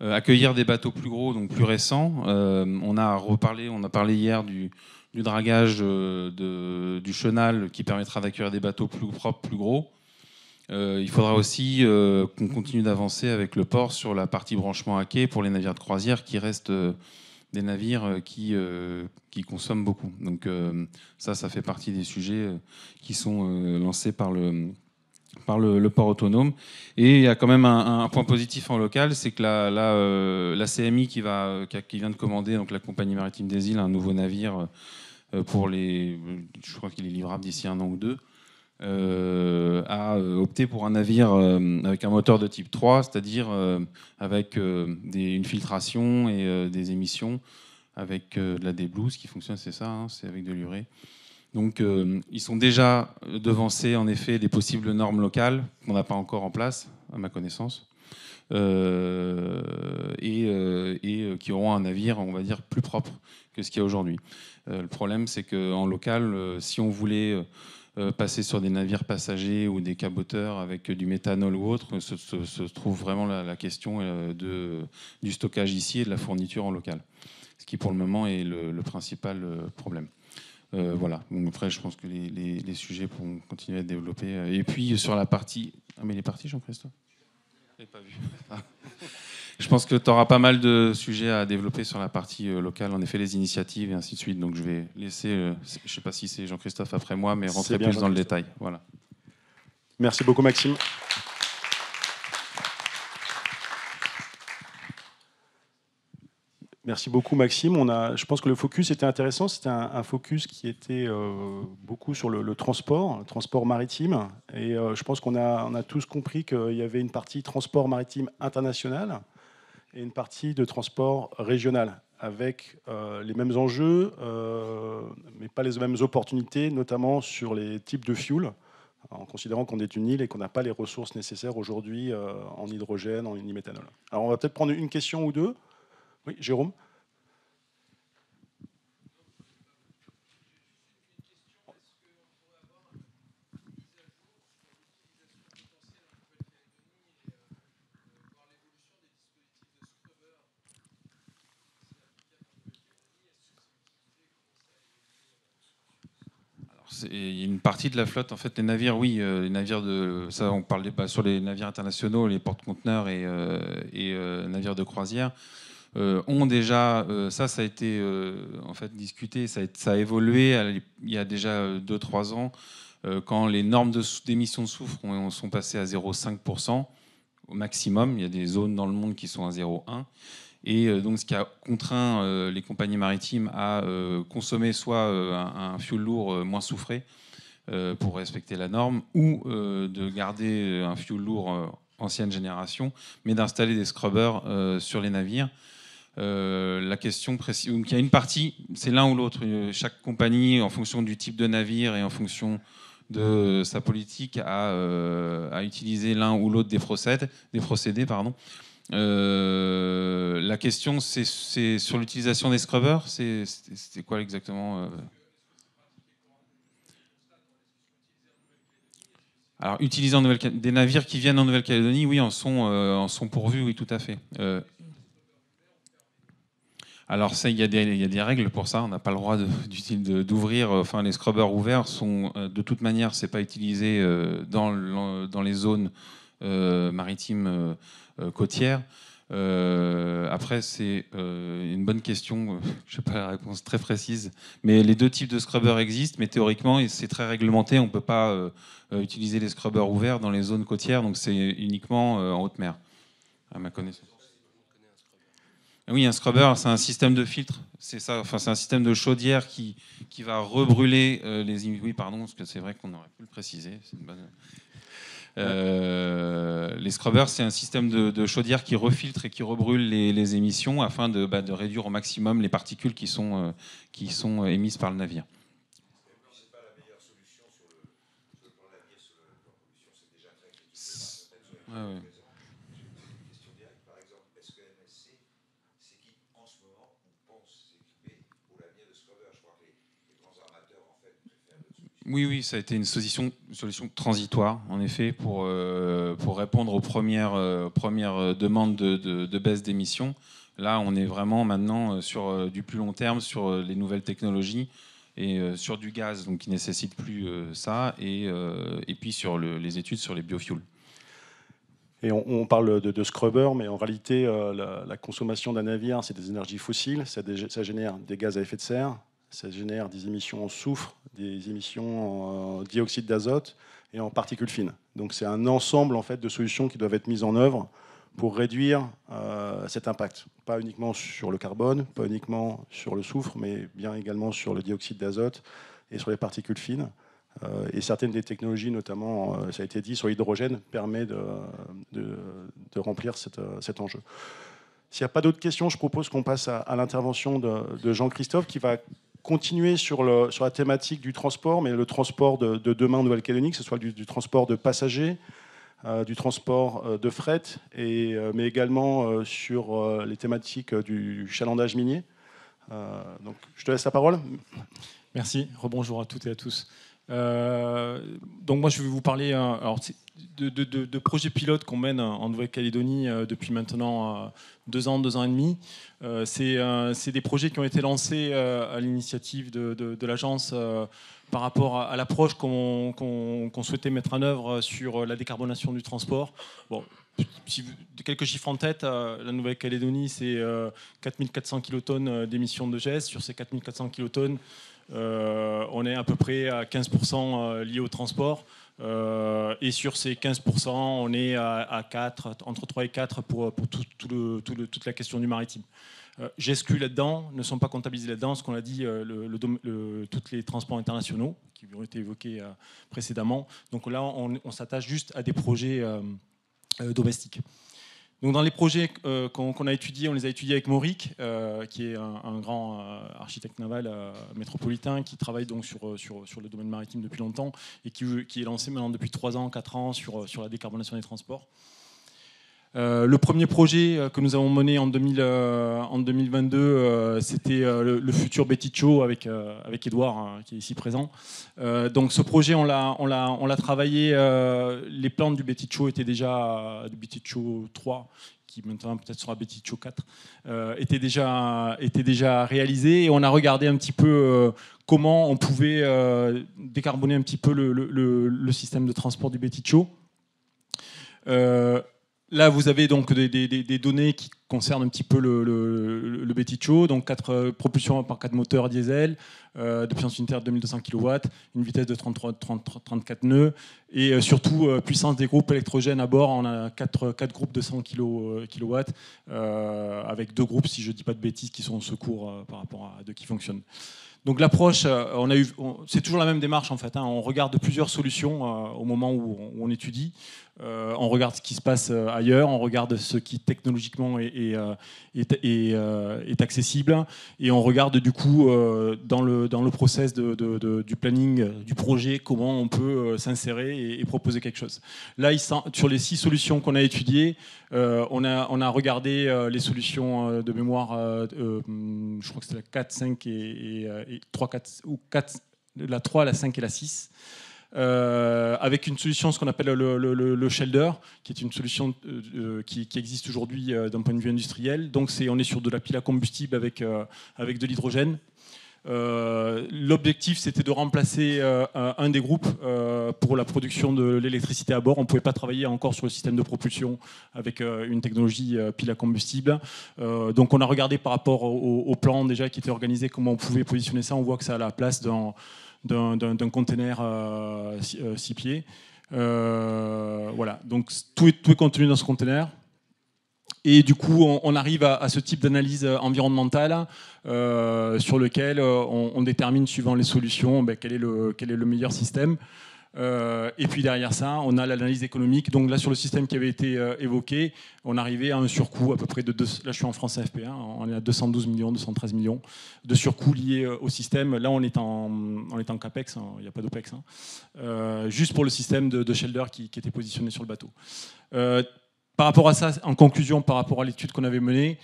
accueillir des bateaux plus gros, donc plus récents. on a reparlé, on a parlé hier du, du dragage euh, du chenal qui permettra d'accueillir des bateaux plus propres, plus gros. Euh, il faudra aussi euh, qu'on continue d'avancer avec le port sur la partie branchement à quai pour les navires de croisière qui restent des navires qui, consomment beaucoup. Donc ça, ça fait partie des sujets qui sont lancés par le port autonome. Et il y a quand même un, point positif en local, c'est que la, la, CMI qui, qui, vient de commander, donc la Compagnie maritime des îles, un nouveau navire euh, pour les, je crois qu'il est livrable d'ici un an ou deux, euh, a euh, opté pour un navire euh, avec un moteur de type 3, c'est-à-dire avec une filtration et des émissions, avec de la déblouse qui fonctionne, c'est ça, hein, c'est avec de l'urée. Donc ils sont déjà devancés en effet des possibles normes locales qu'on n'a pas encore en place, à ma connaissance, et, qui auront un navire, on va dire, plus propre ce qu'il y a aujourd'hui. Euh, le problème, c'est qu'en local, euh, si on voulait euh, passer sur des navires passagers ou des caboteurs avec du méthanol ou autre, se, trouve vraiment la, question de, du stockage ici et de la fourniture en local, ce qui pour le moment est le, principal problème. voilà, après je pense que les, sujets pourront continuer à être développés. Et puis sur la partie... Ah mais est parti, Jean-Christophe Je pas vu. Je pense que tu auras pas mal de sujets à développer sur la partie euh, locale, en effet, les initiatives et ainsi de suite. Donc je vais laisser, euh, je ne sais pas si c'est Jean-Christophe après moi, mais rentrer plus dans le détail. Voilà. Merci beaucoup, Maxime. Merci beaucoup Maxime. On a, je pense que le focus était intéressant. C'était un, focus qui était euh, beaucoup sur le, transport, le transport maritime. Et je pense qu'on a, on a tous compris qu'il y avait une partie transport maritime international et une partie de transport régional avec euh, les mêmes enjeux, euh, mais pas les mêmes opportunités, notamment sur les types de fuel, en considérant qu'on est une île et qu'on n'a pas les ressources nécessaires aujourd'hui euh, en hydrogène, en méthanol Alors on va peut-être prendre une question ou deux. Oui, Jérôme une partie de la flotte, en fait, les navires, oui, euh, les navires de. Ça, on parle bah, sur les navires internationaux, les porte-conteneurs et, euh, euh, navires de croisière. ont déjà. ça, ça a été en fait discuté, ça a, évolué il y a déjà 2-3 ans, quand les normes d'émissions de, soufre sont passées à 0,5% au maximum. Il y a des zones dans le monde qui sont à 0,1%. Et euh, donc, ce qui a contraint euh, les compagnies maritimes à euh, consommer soit un, fioul lourd moins souffré pour respecter la norme, ou de garder un fioul lourd ancienne génération, mais d'installer des scrubbers sur les navires. la question précise, donc il y a une partie, c'est l'un ou l'autre. Chaque compagnie, en fonction du type de navire et en fonction de sa politique, a, utilisé l'un ou l'autre des procédés. Des procédés pardon. Euh, la question, c'est sur l'utilisation des scrubbers. C'était quoi exactement euh? Alors, utilisant des navires qui viennent en Nouvelle-Calédonie, oui, en sont, euh, en sont pourvus, oui, tout à fait. Alors, alors, il y, a des règles pour ça. On n'a pas le droit d'ouvrir. Enfin, les scrubbers ouverts sont, de toute manière, c'est pas utilisé dans, dans les zones euh, maritime euh, euh, côtière. après, c'est une bonne question. Je n'ai pas la réponse très précise. Mais les deux types de scrubbers existent, mais théoriquement, c'est très réglementé. On ne peut pas utiliser les scrubbers ouverts dans les zones côtières, donc c'est uniquement en haute mer, à ma connaissance. Ah oui, un scrubber, c'est un système de filtre. C'est ça. Enfin, c'est un système de chaudière qui, qui va rebrûler les oui Pardon, parce que c'est vrai qu'on aurait pu le préciser. C'est une bonne. Euh, les scrubbers, c'est un système de, chaudière qui refiltre et qui rebrûle les, émissions afin de, bah, de, réduire au maximum les particules qui sont, euh, qui sont émises par le navire. Ah ouais. Oui, oui, ça a été une solution, solution transitoire, en effet, pour, euh, pour répondre aux premières, euh, premières euh, demandes de, baisse d'émissions. Là, on est vraiment maintenant sur du plus long terme, sur les nouvelles technologies et sur du gaz, donc qui nécessite plus ça, et, puis sur les études sur les biofuels. Et on, parle de, scrubber, mais en réalité, la, consommation d'un navire, c'est des énergies fossiles, ça génère des gaz à effet de serre, ça génère des émissions en soufre, des émissions en euh, dioxyde d'azote et en particules fines. Donc c'est un ensemble en fait de solutions qui doivent être mises en œuvre pour réduire euh, cet impact, pas uniquement sur le carbone, pas uniquement sur le soufre, mais bien également sur le dioxyde d'azote et sur les particules fines. Euh, et certaines des technologies, notamment, ça a été dit, sur l'hydrogène, permet de, remplir cet enjeu. S'il n'y a pas d'autres questions, je propose qu'on passe à, l'intervention de Jean-Christophe qui va continuer sur, sur, la thématique du transport, mais le transport de, demain en Nouvelle-Calédonie, que ce soit du, transport de passagers, euh, du transport euh, de fret, euh, mais également sur les thématiques du chalandage minier. donc je te laisse la parole. Merci. Rebonjour à toutes et à tous. Euh, donc moi, je vais vous parler hein, alors, de, de, projets pilotes qu'on mène hein, en Nouvelle-Calédonie euh, depuis maintenant euh, deux ans, deux ans et demi. C'est des projets qui ont été lancés à l'initiative de, l'agence par rapport à, l'approche qu'on souhaitait mettre en œuvre sur la décarbonation du transport. Bon, quelques chiffres en tête, la Nouvelle-Calédonie, c'est 4400 kilotonnes d'émissions de GES. Sur ces 4400 kilotonnes, euh, on est à peu près à 15% euh, liés au transport. Euh, et sur ces 15%, on est à, 4, entre 3 et 4 pour, toute la question du maritime. j'exclus là-dedans, ne sont pas comptabilisés là-dedans, ce qu'on a dit, tous les transports internationaux qui ont été évoqués précédemment. Donc là, on s'attache juste à des projets domestiques dans les projets euh, qu'on a étudiés, on les a étudiés avec Mauric, euh, qui est un, grand euh, architecte naval métropolitain qui travaille donc sur, le domaine maritime depuis longtemps et qui, est lancé maintenant depuis 3 ans, 4 ans sur la décarbonation des transports. Euh, le premier projet euh, que nous avons mené en, 2000, euh, en 2022, c'était le, futur Betticho avec, avec Edouard, hein, qui est ici présent. donc ce projet, on l'a travaillé, les plantes du Betty étaient déjà, du Betty 3, qui maintenant peut-être sera Betty 4, était, déjà, était déjà réalisé, et on a regardé un petit peu comment on pouvait décarboner un petit peu le, système de transport du Betticho. Là, vous avez donc des, données qui concernent un petit peu le, le, le donc 4 euh, propulsions par 4 moteurs diesel, euh, de puissance unitaire de 2200 kW, une vitesse de 33, 34 nœuds, et euh, surtout puissance des groupes électrogènes à bord. On a 4, groupes de 100 kW, avec deux groupes, si je ne dis pas de bêtises, qui sont en secours par rapport à deux qui fonctionnent. Donc l'approche, on a eu, c'est toujours la même démarche en fait. Hein. on regarde plusieurs solutions au moment où on étudie. Euh, on regarde ce qui se passe euh, ailleurs, on regarde ce qui technologiquement est, euh, accessible, et on regarde du coup dans, le, dans le process de, du planning du projet comment on peut s'insérer et, proposer quelque chose. Là, sur les six solutions qu'on a étudiées, on, a, on a regardé les solutions de mémoire, je crois que c'était la 4, 5 et 3, 4, ou 4, la 3, la 5 et la 6. Euh, avec une solution, ce qu'on appelle le, le, qui est une solution euh, euh, qui, existe aujourd'hui d'un point de vue industriel. Donc, c'est, on est sur de la pile à combustible avec, avec de l'hydrogène. L'objectif, c'était de remplacer un des groupes pour la production de l'électricité à bord. On ne pouvait pas travailler encore sur le système de propulsion avec une technologie pile à combustible. donc, on a regardé par rapport au, au, plan déjà qui était organisé comment on pouvait positionner ça. On voit que ça a la place dans d'un container euh, euh, six, pieds. Euh, voilà, donc tout est, tout contenu dans ce container. Et du coup, on, arrive à, ce type d'analyse environnementale sur lequel on, détermine, suivant les solutions, ben, quel est le meilleur système. Euh, et puis derrière ça, on a l'analyse économique. Donc là, sur le système qui avait été euh, évoqué, on arrivait à un surcoût à peu près de. là, je suis en France AFP. Hein, on est à 212 millions, 213 millions de surcoût liés euh, au système. Là, on est en, on CAPEX, hein, il n'y a pas d'OPEX. Hein. juste pour le système de, de Shelder qui, qui, était positionné sur le bateau. par rapport à ça, en conclusion, par rapport à l'étude qu'on avait menée,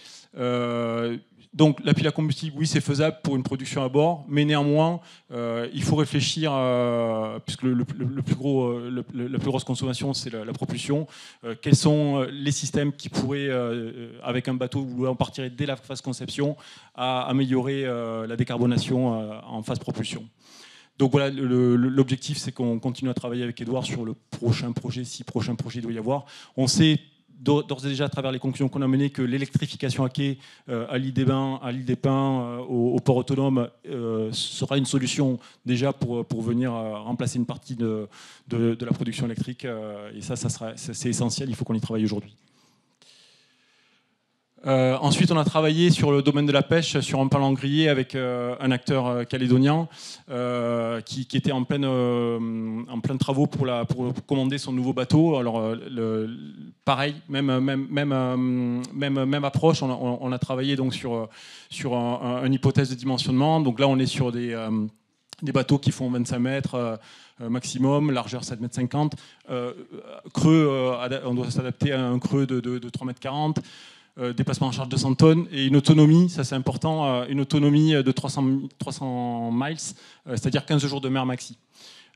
donc la pile à combustible, oui, c'est faisable pour une production à bord, mais néanmoins, euh, il faut réfléchir, euh, puisque le, plus gros, euh, la plus grosse consommation, c'est la, propulsion. quels sont les systèmes qui pourraient, avec un bateau où on partirait dès la phase conception, à améliorer la décarbonation en phase propulsion donc voilà, l'objectif, c'est qu'on continue à travailler avec Edouard sur le prochain projet, si prochain projet doit y avoir. On sait d'ores et déjà à travers les conclusions qu'on a menées que l'électrification à quai, euh, à l'île des Bains, à l'île des Pins, euh, au, port autonome euh, sera une solution déjà pour, pour venir remplacer une partie de, de, la production électrique. et ça, ça c'est essentiel, il faut qu'on y travaille aujourd'hui. Euh, ensuite, on a travaillé sur le domaine de la pêche, sur un palangrier avec euh, un acteur euh, calédonien qui, était en plein, en plein travaux pour, commander son nouveau bateau. Alors, pareil, même, même, même, même, approche. On a, travaillé donc sur, sur une hypothèse de dimensionnement. Donc là, on est sur des, bateaux qui font 25 mètres maximum, largeur 7,50 m. creux, on doit s'adapter à un creux de, de, de 3,40 dépassement euh, déplacement en charge de 100 tonnes et une autonomie, ça c'est important, euh, une autonomie euh, de 300, 300 miles, c'est-à-dire 15 jours de mer maxi.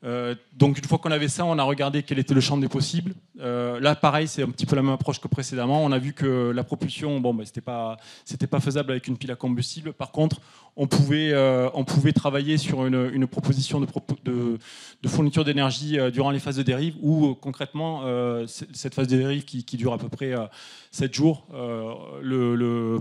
Euh, donc une fois qu'on avait ça, on a regardé quel était le champ des possibles. Euh, là, pareil, c'est un petit peu la même approche que précédemment. On a vu que la propulsion, bon, bah, c'était pas, c'était pas faisable avec une pile à combustible. Par contre, on pouvait, euh, on pouvait travailler sur une, proposition de, de, fourniture d'énergie durant les phases de dérive, ou concrètement, cette phase de dérive qui, dure à peu près 7 jours, le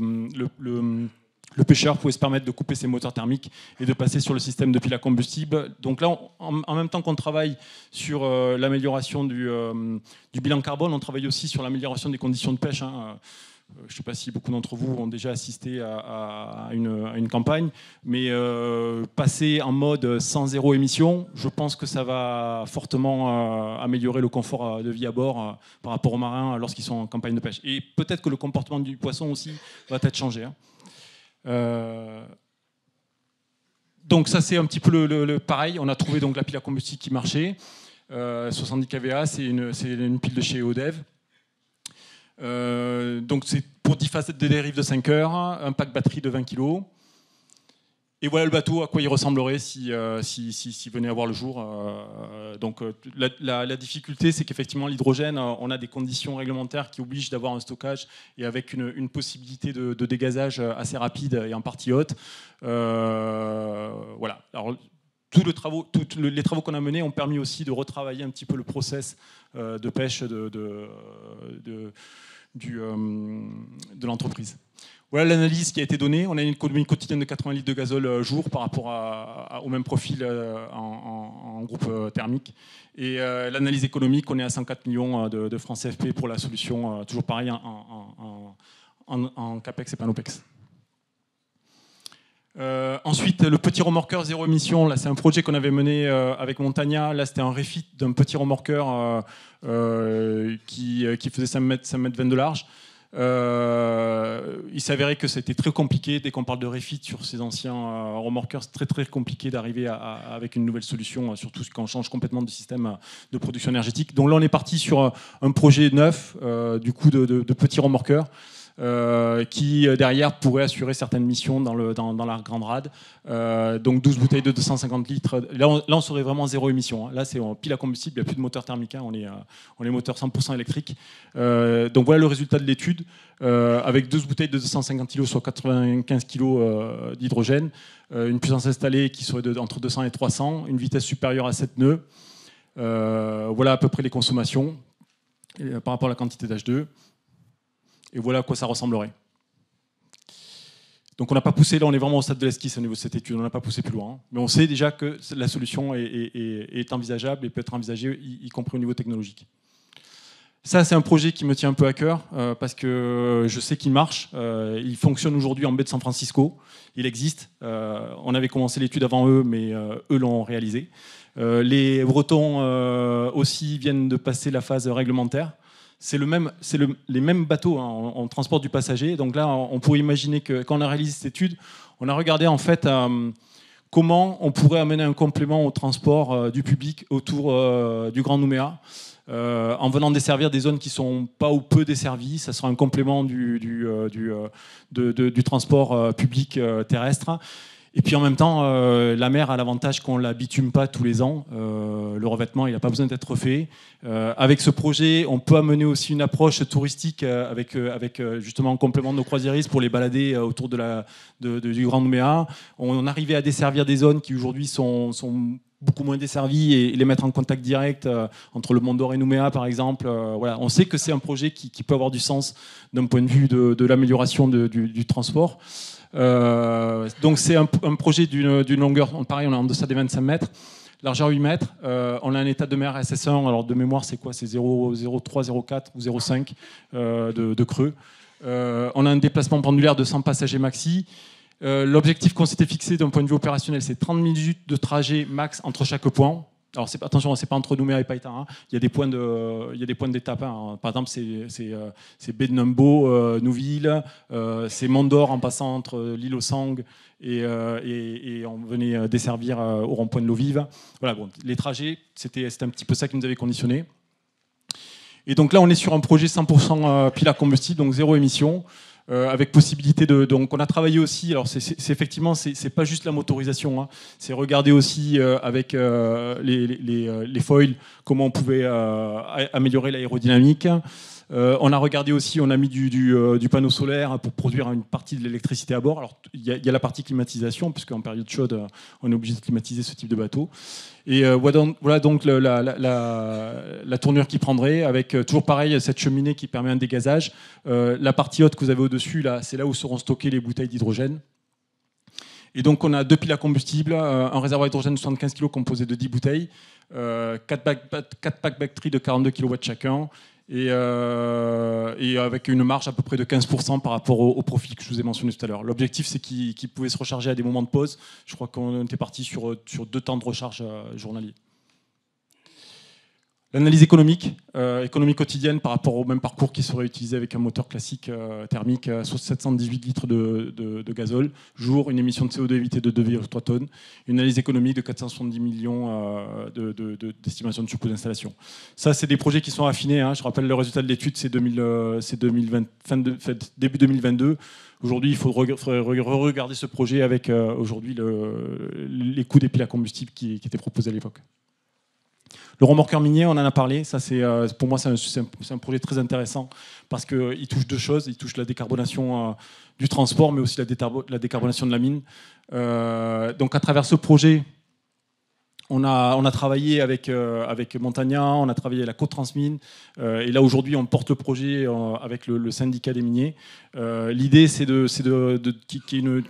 le pêcheur pouvait se permettre de couper ses moteurs thermiques et de passer sur le système de pile à combustible. Donc là, en, même temps qu'on travaille sur euh, l'amélioration euh, du, bilan carbone, on travaille aussi sur l'amélioration des conditions de pêche. Hein. Euh, je ne sais pas si beaucoup d'entre vous ont déjà assisté à, une, campagne, mais passer en mode sans zéro émission, je pense que ça va fortement améliorer le confort de vie à bord par rapport aux marins lorsqu'ils sont en campagne de pêche. Et peut-être que le comportement du poisson aussi va être changé. Hein. Euh, donc ça c'est un petit peu le, pareil. On a trouvé donc la pile à combustible qui marchait. 70 euh, kVA, c'est une, pile de chez Odev. Euh, donc c'est pour 10 facettes de dérive de 5 heures, un pack batterie de 20 kg. Et voilà le bateau, à quoi il ressemblerait si, euh, si, si, venait à voir le jour. Euh, donc euh, la, difficulté, c'est qu'effectivement l'hydrogène, on a des conditions réglementaires qui obligent d'avoir un stockage et avec une, possibilité de, dégazage assez rapide et en partie haute. voilà. Alors, tous le les travaux qu'on a menés ont permis aussi de retravailler un petit peu le process de pêche de, de, de, de l'entreprise. Voilà l'analyse qui a été donnée. On a une économie quotidienne de 80 litres de gazole euh, jour par rapport au même profil euh, en, groupe euh, thermique. Et l'analyse économique, on est à 104 millions de, de francs CFP pour la solution, toujours pareil en, en CAPEX et pas en OPEX. ensuite, le petit remorqueur zéro émission, là c'est un projet qu'on avait mené avec Montagna. Là c'était un refit d'un petit remorqueur qui, faisait 5 mètres, 5 mètres 20 de large. Euh, il s'avérait que c'était très compliqué, dès qu'on parle de refit sur ces anciens euh, remorqueurs, c'est très très compliqué d'arriver avec une nouvelle solution, euh, surtout quand on change complètement de système de production énergétique. Donc là, on est parti sur un projet neuf, du coup, de, de petits remorqueurs. Euh, qui euh, derrière pourrait assurer certaines missions dans, la grande rade. Euh, donc 12 bouteilles de 250 litres. Là, on, serait vraiment zéro émission. Hein. Là, c'est pile à combustible, il n'y a plus de moteur thermique, hein. on, est, on moteur 100% électrique. donc voilà le résultat de l'étude. avec 12 bouteilles de 250 kg, soit 95 kg d'hydrogène, une puissance installée qui serait entre 200 et 300, une vitesse supérieure à 7 nœuds. voilà à peu près les consommations par rapport à la quantité d'H2 et voilà à quoi ça ressemblerait. Donc on n'a pas poussé, là on est vraiment au stade de l'esquisse au niveau de cette étude, on n'a pas poussé plus loin. Hein. Mais on sait déjà que la solution est, envisageable et peut être envisagée, y, compris au niveau technologique. Ça, c'est un projet qui me tient un peu à cœur, euh, parce que euh, je sais qu'il marche. Euh, il fonctionne aujourd'hui en baie de San Francisco. Il existe. on avait commencé l'étude avant eux, mais eux l'ont réalisé. les Bretons aussi viennent de passer la phase réglementaire c'est le même, c'est les mêmes bateaux. Hein, en transport du passager. Donc là, on, pourrait imaginer que quand on a réalisé cette étude, on a regardé en fait euh, comment on pourrait amener un complément au transport euh, du public autour euh, du Grand Nouméa. en venant desservir des zones qui sont pas ou peu desservies, ça sera un complément du, du, du, du transport public terrestre. Et puis en même temps, euh, la mer a l'avantage qu'on ne la bitume pas tous les ans. Euh, le revêtement, il n'a pas besoin d'être fait. Euh, avec ce projet, on peut amener aussi une approche touristique avec, avec justement en complément de nos croisiéristes pour les balader autour de la, du Grand Nouméa. On arrivait à desservir des zones qui aujourd'hui sont, sont beaucoup moins desservies et les mettre en contact direct entre le Mont d'Or et Nouméa, par exemple. voilà. On sait que c'est un projet qui, peut avoir du sens d'un point de vue de, l'amélioration du, du, transport. Euh, donc c'est un, projet d'une longueur, pareil, on est en deçà des 25 mètres largeur 8 mètres. Euh, on a un état de mer SS1, alors de mémoire, c'est quoi C'est 0,3, 0,4 ou 0,5 euh, de, creux. on a un déplacement pendulaire de 100 passagers maxi. L'objectif qu'on s'était fixé d'un point de vue opérationnel, c'est 30 minutes de trajet max entre chaque point alors attention, c'est pas entre Nouméa et Païta. Il y a des points de, d'étape. Hein. Par exemple, c'est euh, Bednumbo, euh, Nouville, euh, c'est Mondor en passant entre l'île aux Sang et, on venait desservir au rond-point de l'Eau-Vive. Voilà, les trajets, c'était un petit peu ça qui nous avait conditionnés. Et donc là, on est sur un projet 100% pile à combustible, donc zéro émission. Euh, avec possibilité de, Donc on a travaillé aussi, alors c'est effectivement, c'est pas juste la motorisation, hein. c'est regarder aussi euh, avec euh, les, les, foils comment on pouvait améliorer l'aérodynamique. Euh, on a regardé aussi, on a mis du, euh, panneau solaire hein, pour produire une partie de l'électricité à bord. Alors il y, a la partie climatisation, puisqu'en période chaude, euh, on est obligé de climatiser ce type de bateau. Et voilà donc la, tournure qui prendrait, avec toujours pareil cette cheminée qui permet un dégazage. la partie haute que vous avez au-dessus, c'est là où seront stockées les bouteilles d'hydrogène. Et donc, on a deux piles à combustible, un réservoir d'hydrogène de 75 kg composé de 10 bouteilles, 4, packs batteries de 42 kW chacun, euh, et, avec une marge à peu près de 15% par rapport au, profit que je vous ai mentionné tout à l'heure. L'objectif, c'est qu'ils pouvait pouvaient se recharger à des moments de pause. Je crois qu'on était parti sur, sur deux temps de recharge euh, journaliers. L'analyse économique, euh, quotidienne par rapport au même parcours qui serait utilisé avec un moteur classique euh, thermique, euh, sur 718 litres de, gazole, jour, une émission de CO2 évitée de 2,3 tonnes, une analyse économique de 470 millions d'estimations de, de, surcoût d'installation. Ça, c'est des projets qui sont affinés. Hein. Je rappelle, le résultat de l'étude, c'est début 2022. Aujourd'hui, il faut regarder ce projet avec aujourd'hui les coûts des piles à combustible qui, qui étaient proposés à l'époque. Le remorqueur minier, on en a parlé. Ça, c'est, euh, pour moi, c'est un, projet très intéressant parce qu'il euh, touche deux choses. Il touche la décarbonation euh, du transport, mais aussi la décarbonation de la mine. donc, à travers ce projet, on a, travaillé euh, avec, Montagna, on a travaillé à la Côte-Transmine, euh, et là aujourd'hui on porte le projet euh, avec le, syndicat des miniers. L'idée c'est de, de,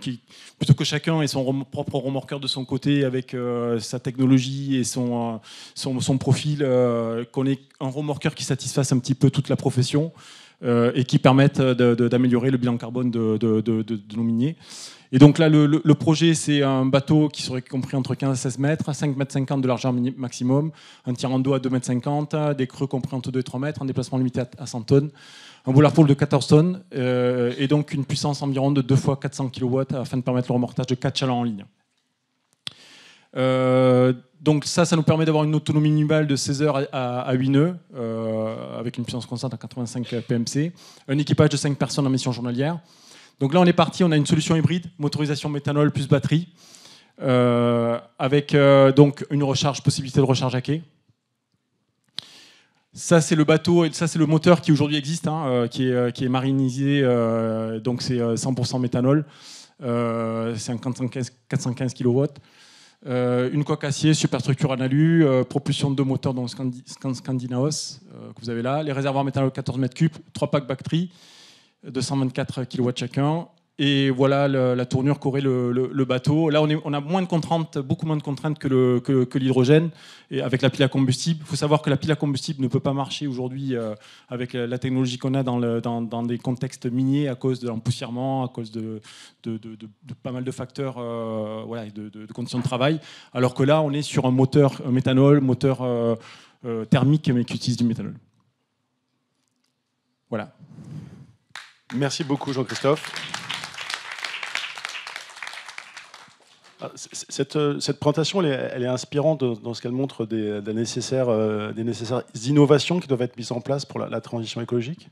plutôt que chacun ait son propre remorqueur de son côté avec sa technologie et son, profil, qu'on ait un remorqueur qui satisfasse un petit peu toute la profession. et qui permette d'améliorer le bilan carbone de, de nos miniers. Et donc là, le, projet, c'est un bateau qui serait compris entre 15 et 16 mètres, 5 mètres 50 de largeur maximum, un tirant d'eau à 2 mètres 50, des creux compris entre 2 et 3 mètres, un déplacement limité à 100 tonnes, un boulard poule de 14 tonnes, euh, et donc une puissance environ de 2 fois 400 kW afin de permettre le remortage de 4 chalands en ligne. Euh, donc ça, ça nous permet d'avoir une autonomie minimale de 16 heures à, 8 nœuds, euh, avec une puissance constante à 85 PMC, un équipage de 5 personnes en mission journalière, donc là, on est parti, on a une solution hybride, motorisation méthanol plus batterie, euh, avec euh, donc une recharge, possibilité de recharge à quai. Ça, c'est le bateau, et ça, c'est le moteur qui aujourd'hui existe, hein, euh, qui, est, marinisé, donc c'est 100% méthanol, c'est un 415, kW. une coque acier, superstructure en propulsion de deux moteurs dans Scandinaos, que vous avez là, les réservoirs méthanol 14 mètres cubes, trois packs batterie de 124 kW chacun. Et voilà la tournure qu'aurait le, bateau. Là, on, est, on, a moins de contraintes, beaucoup moins de contraintes que, que, l'hydrogène et avec la pile à combustible. Il faut savoir que la pile à combustible ne peut pas marcher aujourd'hui euh, avec la technologie qu'on a dans, dans, des contextes miniers à cause de l'empoussièrement, à cause de, de, pas mal de facteurs euh, voilà, de, conditions de travail. Alors que là, on est sur un moteur méthanol, moteur euh, thermique, mais qui utilise du méthanol. Voilà. Merci beaucoup, Jean-Christophe. Ah, euh, cette, présentation, elle est, inspirante dans ce qu'elle montre des, nécessaires, euh, des, nécessaires, innovations qui doivent être mises en place pour la, transition écologique.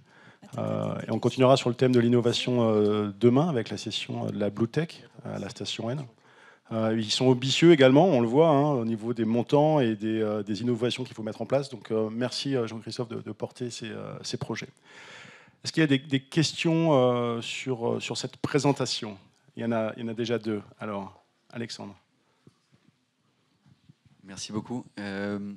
Euh, et on continuera sur le thème de l'innovation demain avec la session de la Blue Tech à la station N. ils sont ambitieux également, on le voit, hein, au niveau des montants et des, des innovations qu'il faut mettre en place. Donc merci Jean-Christophe de, de, porter ces, ces projets. Est-ce qu'il y a des, questions euh, sur, euh, sur cette présentation il y, en a, il a déjà deux. Alors, Alexandre. Merci beaucoup. Euh,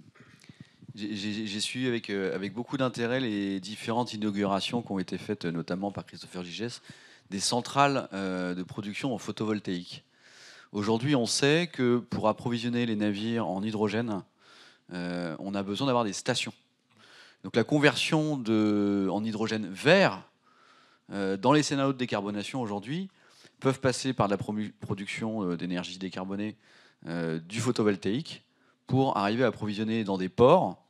j'ai suivi avec, avec beaucoup d'intérêt les différentes inaugurations qui ont été faites, notamment par Christopher Gigès, des centrales de production en photovoltaïque. Aujourd'hui, on sait que pour approvisionner les navires en hydrogène, on a besoin d'avoir des stations donc la conversion de, en hydrogène vert euh, dans les scénarios de décarbonation aujourd'hui peuvent passer par la production euh, d'énergie décarbonée euh, du photovoltaïque pour arriver à approvisionner dans des ports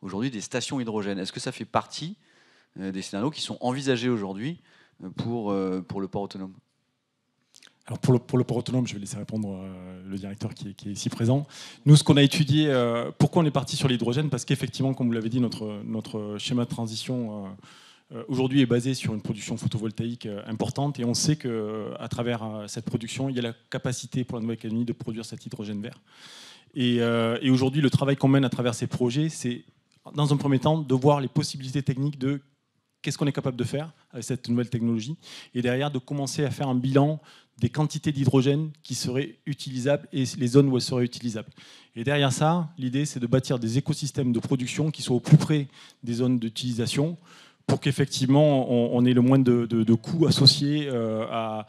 aujourd'hui des stations hydrogène. Est-ce que ça fait partie des scénarios qui sont envisagés aujourd'hui pour, pour le port autonome alors pour le, pour le, port autonome, je vais laisser répondre euh, le directeur qui est, ici présent. Nous, ce qu'on a étudié, euh, pourquoi on est parti sur l'hydrogène Parce qu'effectivement, comme vous l'avez dit, notre, notre, schéma de transition euh, aujourd'hui est basé sur une production photovoltaïque importante et on sait qu'à travers cette production, il y a la capacité pour la Nouvelle-Calédonie de produire cet hydrogène vert. et aujourd'hui, le travail qu'on mène à travers ces projets, c'est dans un premier temps de voir les possibilités techniques de qu'est-ce qu'on est capable de faire avec cette nouvelle technologie, et derrière de commencer à faire un bilan des quantités d'hydrogène qui seraient utilisables et les zones où elles seraient utilisables. Et derrière ça, l'idée, c'est de bâtir des écosystèmes de production qui soient au plus près des zones d'utilisation pour qu'effectivement, on, ait le moins de, coûts associés euh,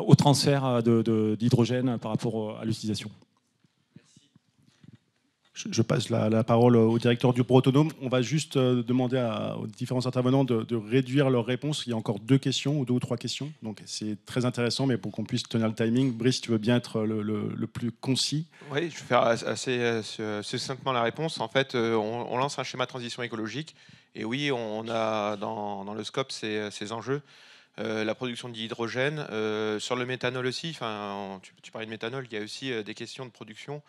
au transfert d'hydrogène par rapport euh, à l'utilisation je, passe la, parole au directeur du Pro autonome. On va juste euh, demander aux différents intervenants de, réduire leurs réponses. Il y a encore deux questions, ou deux ou trois questions. Donc c'est très intéressant, mais pour qu'on puisse tenir le timing, Brice, tu veux bien être le, plus concis Oui, je vais faire assez succinctement la réponse. En fait, euh, on, lance un schéma de transition écologique. Et oui, on a dans, le scope ces enjeux. Euh, la production d'hydrogène, euh, sur le méthanol aussi, enfin, tu, tu, parlais de méthanol, il y a aussi euh, des questions de production.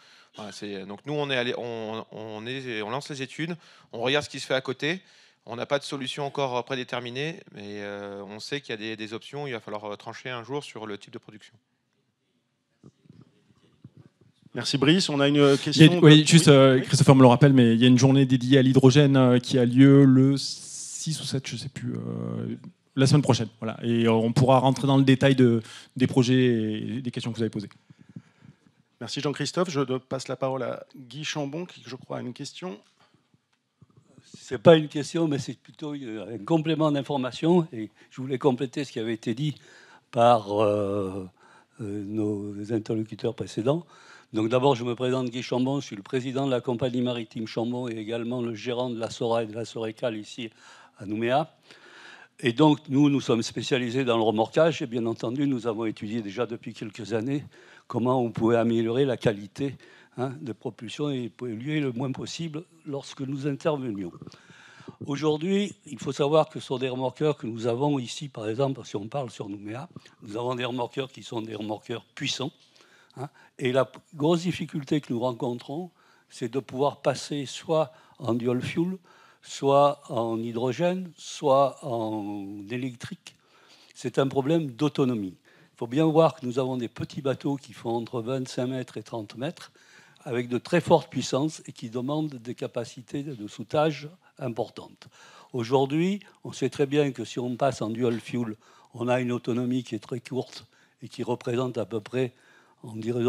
donc nous, on, est allé, on, est, on lance les études, on regarde ce qui se fait à côté. On n'a pas de solution encore prédéterminée, mais on sait qu'il y a des, options. Il va falloir trancher un jour sur le type de production. Merci Brice. On a une question. Christopher me le rappelle, mais il y a une journée dédiée à l'hydrogène qui a lieu le 6 ou 7, je ne sais plus. La semaine prochaine, voilà. Et euh, on pourra rentrer dans le détail de, des projets et des questions que vous avez posées. Merci Jean-Christophe. Je passe la parole à Guy Chambon, qui, je crois, a une question. Ce n'est pas une question, mais c'est plutôt euh, un complément d'information. Et je voulais compléter ce qui avait été dit par euh, nos interlocuteurs précédents. Donc d'abord, je me présente Guy Chambon, je suis le président de la compagnie maritime Chambon et également le gérant de la Sora et de la Sorecal ici à Nouméa. Et donc, nous, nous sommes spécialisés dans le remorquage et bien entendu, nous avons étudié déjà depuis quelques années comment on pouvait améliorer la qualité hein, de propulsion et polluer le moins possible lorsque nous intervenions. Aujourd'hui, il faut savoir que sont des remorqueurs que nous avons ici, par exemple, si on parle sur Nouméa, nous avons des remorqueurs qui sont des remorqueurs puissants. Hein. et la grosse difficulté que nous rencontrons, c'est de pouvoir passer soit en dual fuel, soit en hydrogène, soit en électrique. C'est un problème d'autonomie. Il faut bien voir que nous avons des petits bateaux qui font entre 25 mètres et 30 mètres, avec de très fortes puissances et qui demandent des capacités de soutage importantes. Aujourd'hui, on sait très bien que si on passe en dual fuel, on a une autonomie qui est très courte et qui représente à peu près, on dirait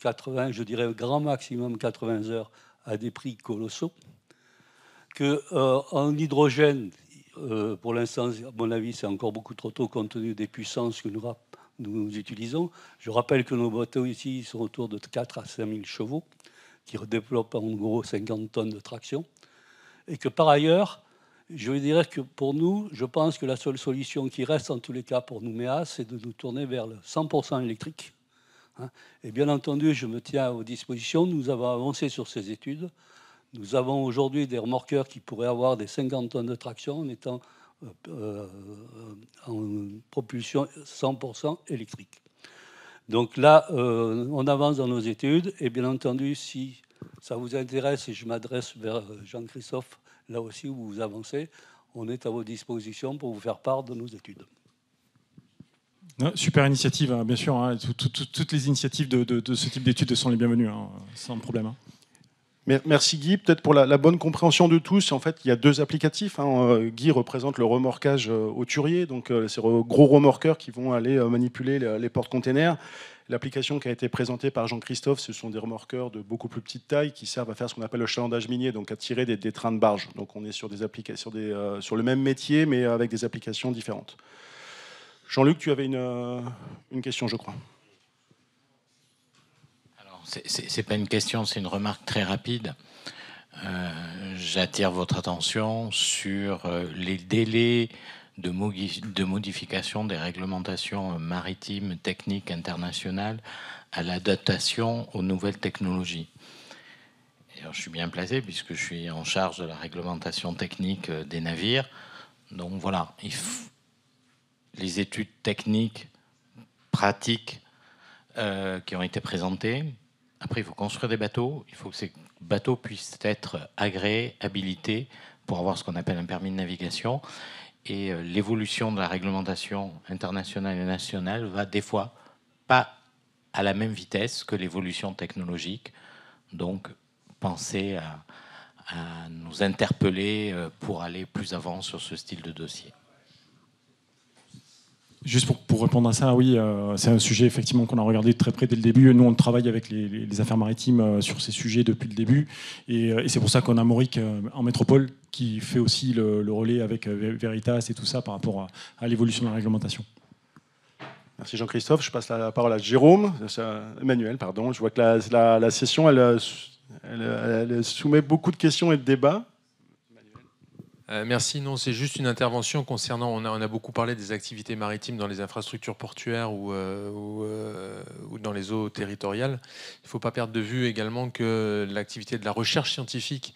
80, je dirais grand maximum 80 heures à des prix colossaux que en euh, hydrogène, euh, pour l'instant, à mon avis, c'est encore beaucoup trop tôt compte tenu des puissances que nous, utilisons. Je rappelle que nos bateaux ici sont autour de 4 à 5 000 chevaux, qui développent en gros 50 tonnes de traction. Et que par ailleurs, je dirais que pour nous, je pense que la seule solution qui reste en tous les cas pour Nouméa, e c'est de nous tourner vers le 100% électrique. Hein. Et bien entendu, je me tiens aux dispositions. Nous avons avancé sur ces études. Nous avons aujourd'hui des remorqueurs qui pourraient avoir des 50 tonnes de traction en étant euh, euh, en propulsion 100% électrique. Donc là, euh, on avance dans nos études. Et bien entendu, si ça vous intéresse, et je m'adresse vers Jean-Christophe, là aussi où vous avancez, on est à vos dispositions pour vous faire part de nos études. Super initiative, hein, bien sûr. Hein. toutes les initiatives de, ce type d'études sont les bienvenues, hein, sans problème. Merci Guy. Peut-être pour la, bonne compréhension de tous, en fait, il y a deux applicatifs. Hein. Euh, Guy représente le remorquage euh, auturier, donc euh, ces gros remorqueurs qui vont aller manipuler les, portes-containers. L'application qui a été présentée par Jean-Christophe, ce sont des remorqueurs de beaucoup plus petite taille qui servent à faire ce qu'on appelle le chalandage minier, donc à tirer des, trains de barge. Donc on est sur, des sur, le même métier, mais avec des applications différentes. Jean-Luc, tu avais une question, je crois. C'est pas une question, c'est une remarque très rapide. Euh, j'attire votre attention sur euh, les délais de, modification des réglementations maritimes techniques internationales à l'adaptation aux nouvelles technologies. je suis bien placé puisque je suis en charge de la réglementation technique euh, des navires. Donc voilà, les études techniques, pratiques qui ont été présentées, après, il faut construire des bateaux. Il faut que ces bateaux puissent être agréés, habilités pour avoir ce qu'on appelle un permis de navigation. Et euh, l'évolution de la réglementation internationale et nationale va des fois pas à la même vitesse que l'évolution technologique. Donc, pensez à nous interpeller euh, pour aller plus avant sur ce style de dossier. Juste pour, répondre à ça, oui, euh, c'est un sujet effectivement qu'on a regardé très près dès le début. Nous, on travaille avec les, affaires maritimes euh, sur ces sujets depuis le début. Et, euh, c'est pour ça qu'on a Mauric en métropole qui fait aussi le, relais avec Veritas et tout ça par rapport à, l'évolution de la réglementation. Merci Jean-Christophe. Je passe la parole à Jérôme, Emmanuel, pardon. Je vois que la, session, elle soumet beaucoup de questions et de débats. Euh, merci. Non, c'est juste une intervention concernant. On a, beaucoup parlé des activités maritimes dans les infrastructures portuaires ou euh, euh, dans les eaux territoriales. Il ne faut pas perdre de vue également que l'activité de la recherche scientifique,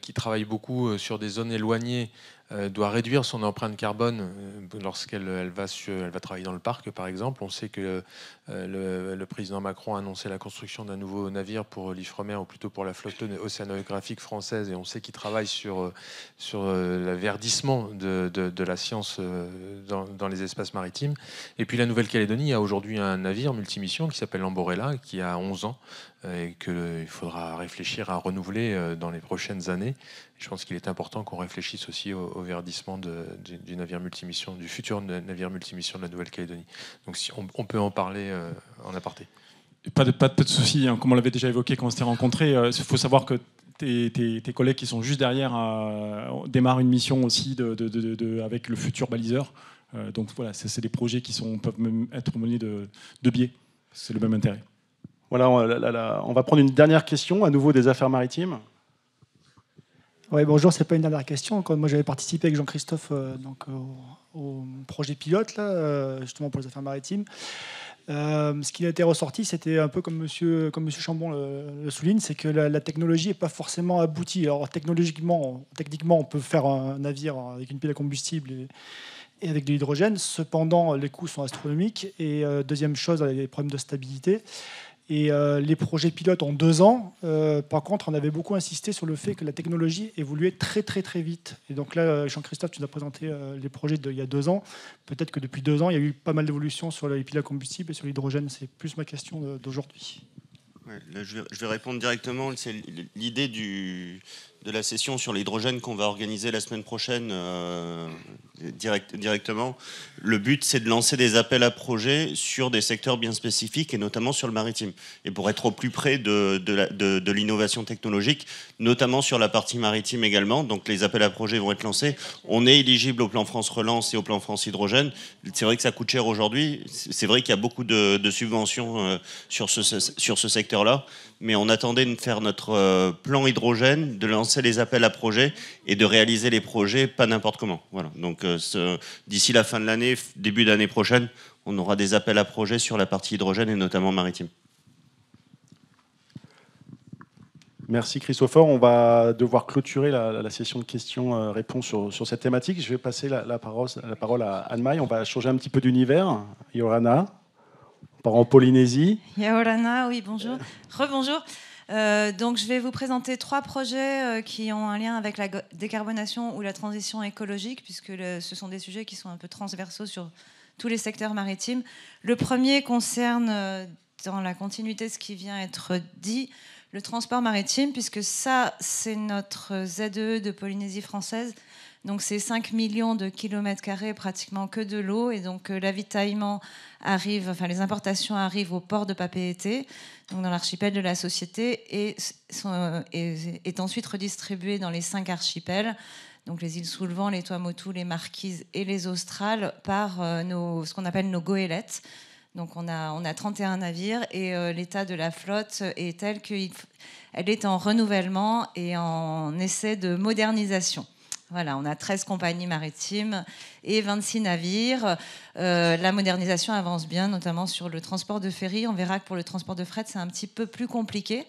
qui travaille beaucoup sur des zones éloignées euh, doit réduire son empreinte carbone euh, lorsqu'elle elle va, travailler dans le parc, par exemple. On sait que euh, le, président Macron a annoncé la construction d'un nouveau navire pour l'Ifremer, ou plutôt pour la flotte océanographique française, et on sait qu'il travaille sur, sur le verdissement de, la science dans, dans, les espaces maritimes. Et puis la Nouvelle-Calédonie a aujourd'hui un navire multimission qui s'appelle l'Amborella, qui a 11 ans, et qu'il faudra réfléchir à renouveler dans les prochaines années je pense qu'il est important qu'on réfléchisse aussi au, verdissement du, navire multimission, du futur navire multimission de la Nouvelle-Calédonie. Donc si on, peut en parler euh, en aparté. pas de, pas, de, souci, hein, comme on l'avait déjà évoqué quand on s'était rencontrés, euh, il faut savoir que tes, collègues qui sont juste derrière euh, démarrent une mission aussi de, avec le futur baliseur. donc voilà, c'est des projets qui sont, peuvent même être menés de, biais. C'est le même intérêt. Voilà, on va prendre une dernière question, à nouveau des affaires maritimes. Bonjour, bonjour, n'est pas une dernière question. moi j'avais participé avec Jean-Christophe euh, donc euh, au, projet pilote, euh, justement pour les affaires maritimes, ce qui a été ressorti, c'était un peu comme Monsieur, Chambon le, souligne, c'est que la, technologie n'est pas forcément aboutie. Alors technologiquement, techniquement, on peut faire un navire avec une pile à combustible et, et avec de l'hydrogène. Cependant, les coûts sont astronomiques. Et deuxième chose, les problèmes de stabilité. Et euh, les projets pilotes en deux ans, euh, par contre, on avait beaucoup insisté sur le fait que la technologie évoluait très très très vite. Et donc là, euh, Jean-Christophe, tu nous as présenté les projets d'il y a deux ans. Peut-être que depuis deux ans, il y a eu pas mal d'évolutions sur les piles à combustible et sur l'hydrogène. C'est plus ma question d'aujourd'hui. je, vais, répondre directement. C'est l'idée du, de la session sur l'hydrogène qu'on va organiser la semaine prochaine euh, directement. Le but, c'est de lancer des appels à projets sur des secteurs bien spécifiques et notamment sur le maritime. Et pour être au plus près de, de l'innovation technologique, notamment sur la partie maritime également. Donc les appels à projets vont être lancés. On est éligible au plan France Relance et au plan France Hydrogène. C'est vrai que ça coûte cher aujourd'hui. C'est vrai qu'il y a beaucoup de, subventions euh, sur ce, sur ce secteur-là. Mais on attendait de faire notre euh, plan hydrogène, de lancer les appels à projets et de réaliser les projets pas n'importe comment. Voilà. Donc euh, d'ici la fin de l'année, début d'année prochaine, on aura des appels à projets sur la partie hydrogène et notamment maritime. Merci Christopher. On va devoir clôturer la, session de questions-réponses euh, sur, sur, cette thématique. Je vais passer la, parole, la parole à anne maï On va changer un petit peu d'univers. Yorana, on part en Polynésie. Yorana, oui, bonjour. Rebonjour. Euh, donc, je vais vous présenter trois projets euh, qui ont un lien avec la décarbonation ou la transition écologique, puisque ce sont des sujets qui sont un peu transversaux sur tous les secteurs maritimes. Le premier concerne, euh, dans la continuité ce qui vient être dit, le transport maritime, puisque ça, c'est notre ZE de Polynésie française donc c'est 5 millions de kilomètres carrés pratiquement que de l'eau et donc euh, l'avitaillement arrive, enfin les importations arrivent au port de Papeete, donc dans l'archipel de la société et, sont, euh, est ensuite redistribué dans les cinq archipels. Donc les îles Soulevant, les Tuamotu, les Marquises et les Australes par euh, ce qu'on appelle nos goélettes. Donc on a, on a 31 navires et l'état de la flotte est tel qu'elle est en renouvellement et en essai de modernisation. Voilà, on a 13 compagnies maritimes et 26 navires. Euh, la modernisation avance bien, notamment sur le transport de ferry. On verra que pour le transport de fret, c'est un petit peu plus compliqué.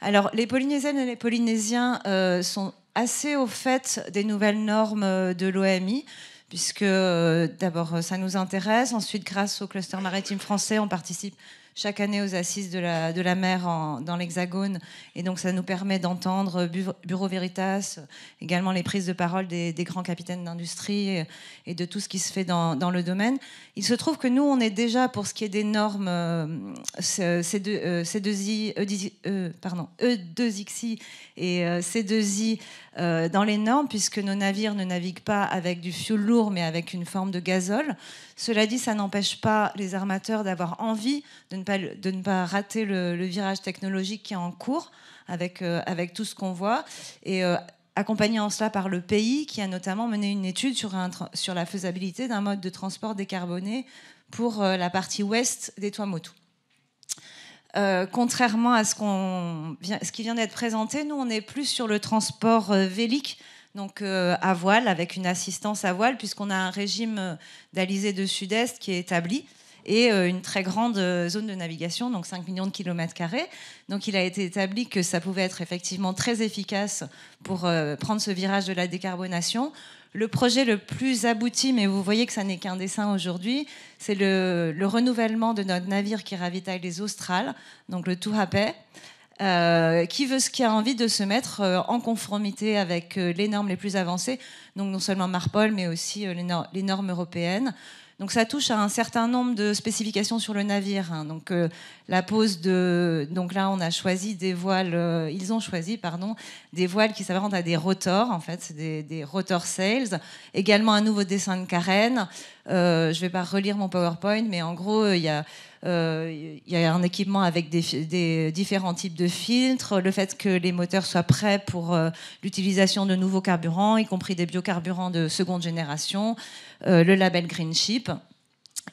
Alors, les Polynésiennes et les Polynésiens euh, sont assez au fait des nouvelles normes de l'OMI puisque euh, d'abord ça nous intéresse, ensuite grâce au cluster maritime français on participe chaque année aux assises de la, de la mer dans l'Hexagone. Et donc ça nous permet d'entendre Bureau Veritas, également les prises de parole des, grands capitaines d'industrie et, de tout ce qui se fait dans, dans, le domaine. Il se trouve que nous, on est déjà, pour ce qui est des normes euh, C2, euh, i e e, pardon, E2XI et euh, C2I, euh, dans les normes, puisque nos navires ne naviguent pas avec du fioul lourd, mais avec une forme de gazole. Cela dit, ça n'empêche pas les armateurs d'avoir envie de ne pas, de ne pas rater le, virage technologique qui est en cours avec, euh, avec tout ce qu'on voit. Et euh, accompagné en cela par le pays qui a notamment mené une étude sur, sur la faisabilité d'un mode de transport décarboné pour la partie ouest des moto. Euh, contrairement à ce, qui vient d'être présenté, nous, on est plus sur le transport euh, vélique, donc euh, à voile, avec une assistance à voile, puisqu'on a un régime d'Alizé de Sud-Est qui est établi et une très grande zone de navigation, donc 5 millions de kilomètres carrés. Donc il a été établi que ça pouvait être effectivement très efficace pour prendre ce virage de la décarbonation le projet le plus abouti, mais vous voyez que ça n'est qu'un dessin aujourd'hui, c'est le, renouvellement de notre navire qui ravitaille les Australes, donc le Touhapé. Euh, qui veut, ce qui a envie de se mettre euh, en conformité avec euh, les normes les plus avancées, donc non seulement Marpol, mais aussi les, normes européennes. Donc ça touche à un certain nombre de spécifications sur le navire. Hein. Donc euh, la pose de, donc là on a choisi des voiles, euh, ils ont choisi pardon, des voiles qui s'apparentent à des rotors en fait, des, des rotors sails. Également un nouveau dessin de carène. Euh, je ne vais pas relire mon PowerPoint, mais en gros il y a il un équipement avec des, différents types de filtres, le fait que les moteurs soient prêts pour l'utilisation de nouveaux carburants, y compris des biocarburants de seconde génération, euh, le label Green Ship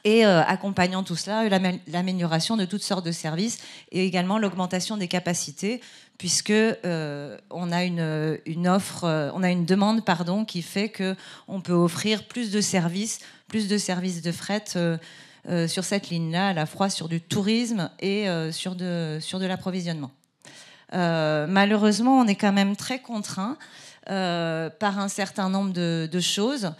et euh, accompagnant tout cela, l'amélioration de toutes sortes de services et également l'augmentation des capacités, puisque euh, on a une, une offre, on a une demande pardon qui fait que on peut offrir plus de services, plus de services de fret. sur cette ligne-là, à la fois sur du tourisme et sur de, sur de l'approvisionnement. malheureusement, on est quand même très contraint par un certain nombre de, de choses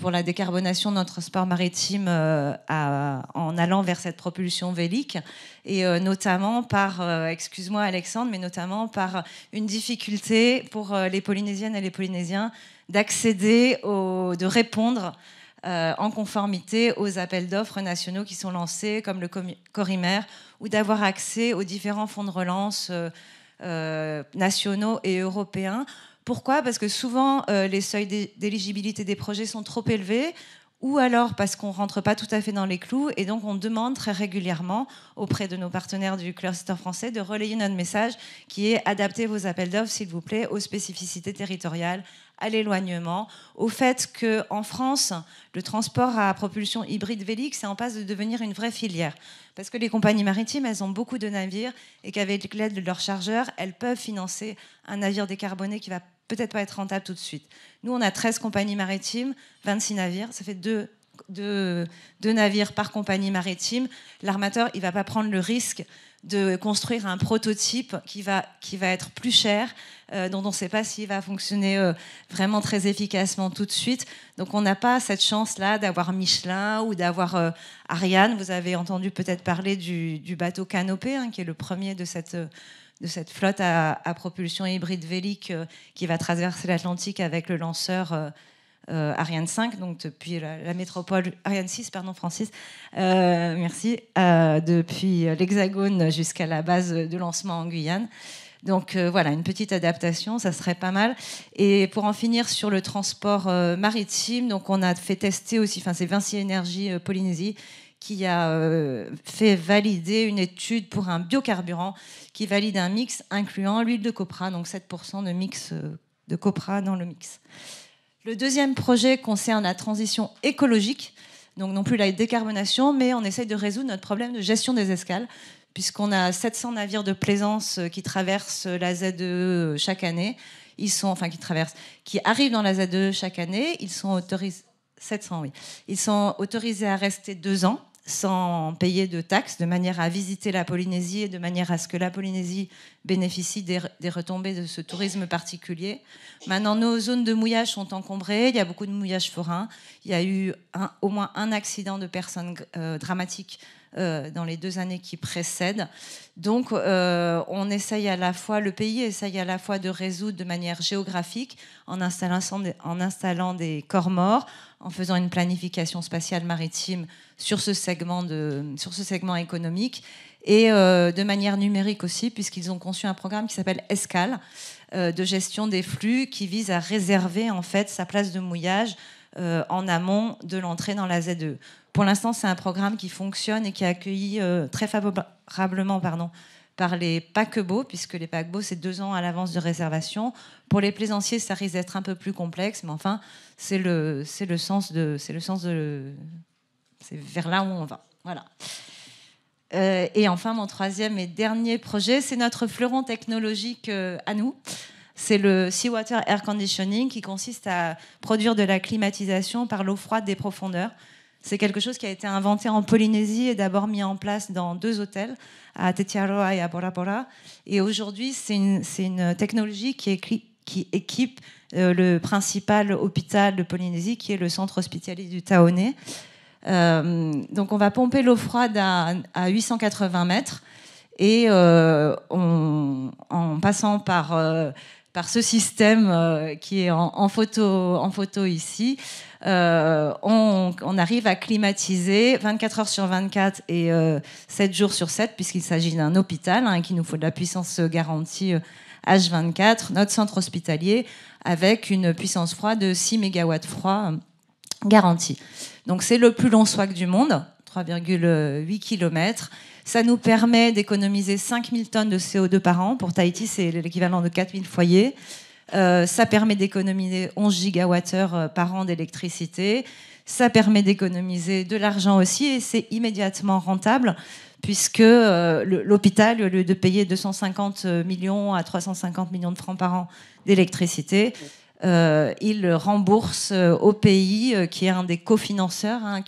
pour la décarbonation de notre sport maritime euh, en allant vers cette propulsion vélique, et euh, notamment par, euh, excuse-moi Alexandre, mais notamment par une difficulté pour les Polynésiennes et les Polynésiens d'accéder, de répondre en conformité aux appels d'offres nationaux qui sont lancés, comme le Corimère, ou d'avoir accès aux différents fonds de relance nationaux et européens pourquoi Parce que souvent, euh, les seuils d'éligibilité des projets sont trop élevés ou alors parce qu'on ne rentre pas tout à fait dans les clous, et donc on demande très régulièrement auprès de nos partenaires du cluster français de relayer notre message qui est adapter vos appels d'offres, s'il vous plaît, aux spécificités territoriales, à l'éloignement, au fait que en France, le transport à propulsion hybride vélique, c'est en passe de devenir une vraie filière. Parce que les compagnies maritimes, elles ont beaucoup de navires et qu'avec l'aide de leurs chargeurs, elles peuvent financer un navire décarboné qui va peut-être pas être rentable tout de suite. Nous, on a 13 compagnies maritimes, 26 navires, ça fait deux de, navires par compagnie maritime, l'armateur, il va pas prendre le risque de construire un prototype qui va, qui va être plus cher, euh, dont on ne sait pas s'il va fonctionner euh, vraiment très efficacement tout de suite. Donc on n'a pas cette chance-là d'avoir Michelin ou d'avoir euh, Ariane. Vous avez entendu peut-être parler du, bateau Canopé, hein, qui est le premier de cette de cette flotte à, propulsion hybride vélique qui va traverser l'Atlantique avec le lanceur euh, Ariane 5, donc depuis la, métropole, Ariane 6, pardon, Francis, euh, merci, euh, depuis l'Hexagone jusqu'à la base de lancement en Guyane. Donc voilà, une petite adaptation, ça serait pas mal. Et pour en finir sur le transport maritime, donc on a fait tester aussi, enfin c'est Vinci Énergie Polynésie qui a fait valider une étude pour un biocarburant qui valide un mix incluant l'huile de copra, donc 7% de mix de copra dans le mix. Le deuxième projet concerne la transition écologique, donc non plus la décarbonation, mais on essaye de résoudre notre problème de gestion des escales, puisqu'on a 700 navires de plaisance euh, qui traversent euh, la z e chaque année. Ils sont, enfin, qui traversent, qui arrivent dans la z e chaque année. Ils sont autorisés, 700, oui. Ils sont autorisés à rester deux ans sans payer de taxes, de manière à visiter la Polynésie et de manière à ce que la Polynésie bénéficie des, retombées de ce tourisme particulier. Maintenant, nos zones de mouillage sont encombrées, il y a beaucoup de mouillage forain, il y a eu au moins un accident de personnes euh, dramatiques dramatique euh, dans les deux années qui précèdent. Donc, euh, on essaye à la fois, le pays essaye à la fois de résoudre de manière géographique en installant, en installant des corps morts, en faisant une planification spatiale maritime sur ce segment, de, sur ce segment économique et euh, de manière numérique aussi, puisqu'ils ont conçu un programme qui s'appelle ESCAL, euh, de gestion des flux qui vise à réserver en fait sa place de mouillage euh, en amont de l'entrée dans la Z2. E. Pour l'instant, c'est un programme qui fonctionne et qui a accueilli très favorablement pardon, par les paquebots, puisque les paquebots, c'est deux ans à l'avance de réservation. Pour les plaisanciers, ça risque d'être un peu plus complexe, mais enfin, c'est le, sens de. C'est le sens de. C'est vers là où on va. Voilà. Euh, et enfin, mon troisième et dernier projet, c'est notre fleuron technologique euh, à nous. C'est le Seawater Air Conditioning qui consiste à produire de la climatisation par l'eau froide des profondeurs. C'est quelque chose qui a été inventé en Polynésie et d'abord mis en place dans deux hôtels, à Tetiaroa et à Bora Bora. Et aujourd'hui, c'est une, technologie qui, équipe, qui équipe euh, le principal hôpital de Polynésie, qui est le centre hospitalier du Taoné. Euh, donc on va pomper l'eau froide à, à, 880 mètres et euh, on, en passant par par ce système euh, qui est en, photo, ici, euh, on, arrive à climatiser 24 heures sur 24 et 7 euh, jours sur 7, puisqu'il s'agit d'un hôpital, hein, nous faut de la puissance garantie H24, notre centre hospitalier, avec une puissance froide de 6 MW froid garantie. Donc c'est le plus long swag du monde, 3,8 km ça nous permet d'économiser 5000 tonnes de CO2 par an. Pour Tahiti, c'est l'équivalent de 4000 foyers. Euh, ça permet d'économiser 11 gigawattheures euh, par an d'électricité. Ça permet d'économiser de l'argent aussi et c'est immédiatement rentable puisque euh, l'hôpital, au lieu de payer 250 millions à 350 millions de francs par an d'électricité, il rembourse au pays qui est un des cofinanceurs. Hein,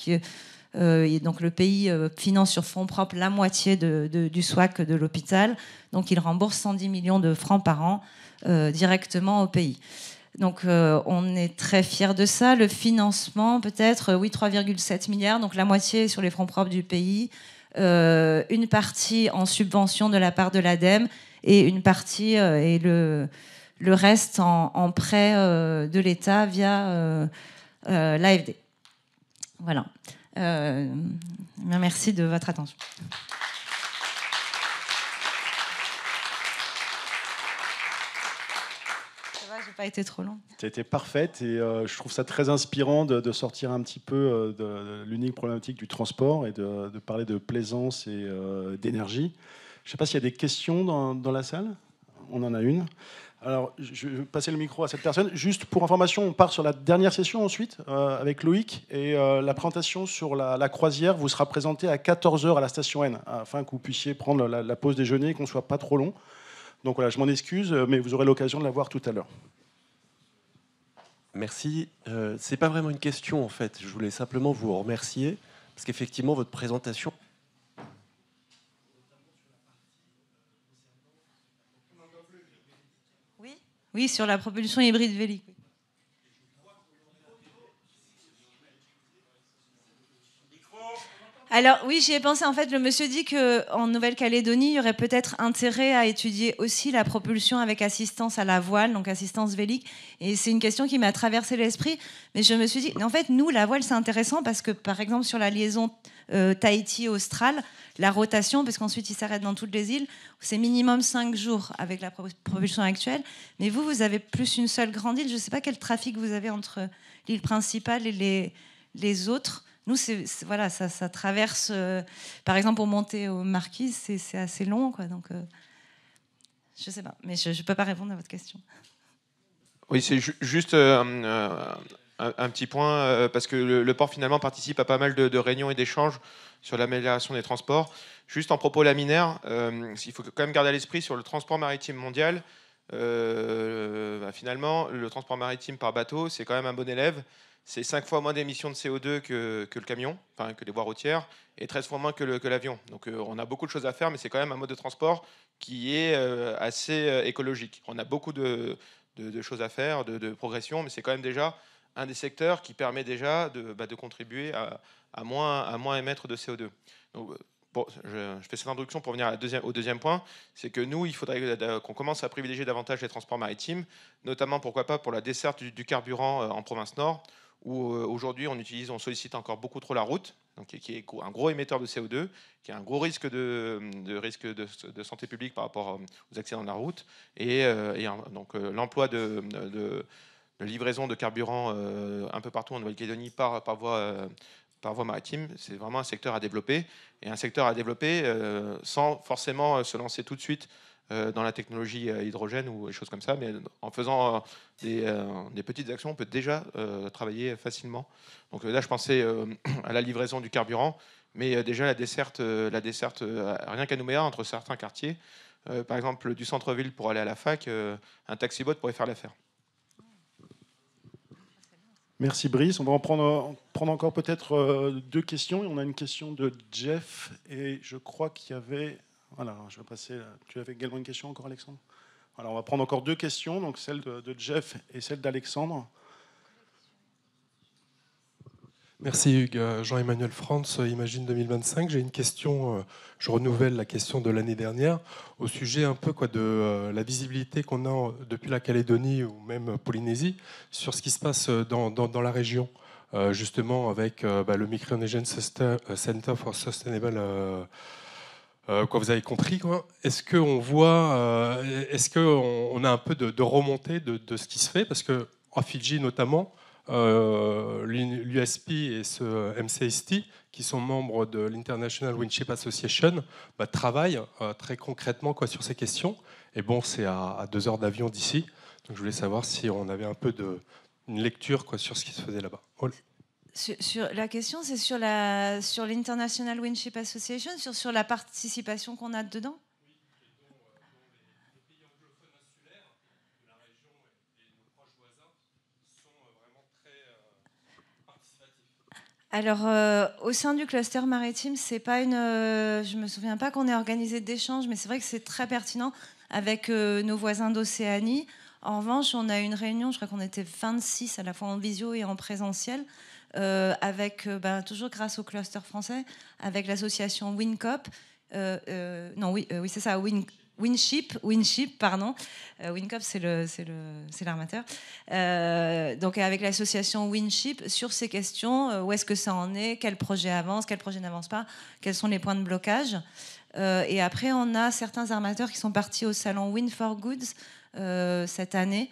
euh, donc le pays euh, finance sur fonds propres la moitié du SWAC de l'hôpital. Donc il rembourse 110 millions de francs par an euh, directement au pays. Donc on est très fiers de ça. Le financement, peut-être, oui, 3,7 milliards, donc la moitié sur les fonds propres du pays, une partie en subvention de la part de l'ADEME et une partie et le, reste en, en prêt de l'État via l'AFD. Voilà. Euh, ben, merci de votre attention. j'ai pas été trop long. Tu été parfaite et euh, je trouve ça très inspirant de, sortir un petit peu euh, de, l'unique problématique du transport et de, parler de plaisance et d'énergie. Je ne sais pas s'il y a des questions dans la salle. On en a une. Alors, je vais passer le micro à cette personne. Juste pour information, on part sur la dernière session ensuite euh, avec Loïc. Et euh, la présentation sur la, croisière vous sera présentée à 14h à la station N, afin que vous puissiez prendre la, pause déjeuner et qu'on ne soit pas trop long. Donc voilà, je m'en excuse, mais vous aurez l'occasion de la voir tout à l'heure. Merci. Euh, c'est Ce n'est pas vraiment une question en fait. Je voulais simplement vous remercier, parce qu'effectivement, votre présentation Oui, sur la propulsion hybride vélique. Alors oui, j'y ai pensé. En fait, le monsieur dit que en Nouvelle-Calédonie, il y aurait peut-être intérêt à étudier aussi la propulsion avec assistance à la voile, donc assistance vélique. Et c'est une question qui m'a traversé l'esprit. Mais je me suis dit, en fait, nous, la voile, c'est intéressant parce que, par exemple, sur la liaison euh, Tahiti-Austral, la rotation, parce qu'ensuite il s'arrête dans toutes les îles, c'est minimum cinq jours avec la propulsion actuelle. Mais vous, vous avez plus une seule grande île. Je ne sais pas quel trafic vous avez entre l'île principale et les autres. Nous, voilà, ça, traverse. Euh, par exemple, pour monter au Marquis c'est, assez long, quoi. Donc, euh, je sais pas, mais je ne peux pas répondre à votre question. Oui, c'est juste euh, un, petit point, parce que le, port finalement participe à pas mal de, réunions et d'échanges sur l'amélioration des transports. Juste en propos laminaire, il faut quand même garder à l'esprit sur le transport maritime mondial, bah, finalement, le transport maritime par bateau, c'est quand même un bon élève c'est 5 fois moins d'émissions de CO2 que, le camion, enfin, que les voies routières, et 13 fois moins que l'avion. Donc euh, on a beaucoup de choses à faire, mais c'est quand même un mode de transport qui est euh, assez euh, écologique. On a beaucoup de, choses à faire, de, de progression, mais c'est quand même déjà un des secteurs qui permet déjà de, bah, contribuer à, moins, à moins émettre de CO2. je, fais cette introduction pour venir au deuxième point, c'est que nous, il faudrait qu'on commence à privilégier davantage les transports maritimes, notamment, pourquoi pas, pour la desserte du carburant en province nord où euh, aujourd'hui on utilise, on sollicite encore beaucoup trop la route, donc, qui est un gros émetteur de CO2, qui a un gros risque de, risque de, santé publique par rapport euh, aux accidents de la route, et, euh, donc l'emploi de, livraison de carburant un peu partout en Nouvelle-Calédonie par, par voie par voie maritime, c'est vraiment un secteur à développer, et un secteur à développer sans forcément se lancer tout de suite euh, dans la technologie euh, hydrogène ou des choses comme ça, mais en faisant euh, des, petites actions, on peut déjà travailler facilement. Donc là, je pensais à la livraison du carburant, mais déjà la desserte, la desserte rien qu'à Nouméa, entre certains quartiers, par exemple du centre-ville pour aller à la fac, un taxi-bot pourrait faire l'affaire. Merci Brice. On va en prendre, prendre encore peut-être deux questions. On a une question de Jeff et je crois qu'il y avait je vais passer. Euh, tu avais également une question encore, Alexandre Alors, on va prendre encore deux questions, donc celle de, Jeff et celle d'Alexandre. Merci Hugues. Euh, Jean-Emmanuel France, euh, Imagine 2025. J'ai une question, je renouvelle la question de l'année dernière, au sujet un peu quoi, de la visibilité qu'on a depuis la Calédonie ou même Polynésie sur ce qui se passe dans, la région, justement avec bah, le Micronesian Center for Sustainable euh, vous avez compris Est-ce qu'on voit, euh, est-ce qu'on on a un peu de, remontée de, ce qui se fait Parce que Fidji notamment, euh, l'USP et ce MCST, qui sont membres de l'International Winship Association, bah, travaillent très concrètement quoi, sur ces questions. Et bon, c'est à, à deux heures d'avion d'ici. Donc je voulais savoir si on avait un peu de, une lecture quoi, sur ce qui se faisait là-bas sur, la question, c'est sur la sur l'International Winship Association, sur, la participation qu'on a dedans. Alors, euh, au sein du cluster maritime, c'est pas une. Euh, je me souviens pas qu'on ait organisé d'échanges, mais c'est vrai que c'est très pertinent avec euh, nos voisins d'Océanie. En revanche, on a une réunion, je crois qu'on était 26 à la fois en visio et en présentiel, euh, avec, euh, ben, toujours grâce au cluster français, avec l'association WinCop. Euh, non, oui, oui c'est ça, Win, Winship, Winship, pardon. Wincop, c'est l'armateur. donc avec l'association Winship, sur ces questions, où est-ce que ça en est, quel projet avance, quel projet n'avance pas, quels sont les points de blocage. et après, on a certains armateurs qui sont partis au salon Win for Goods cette année.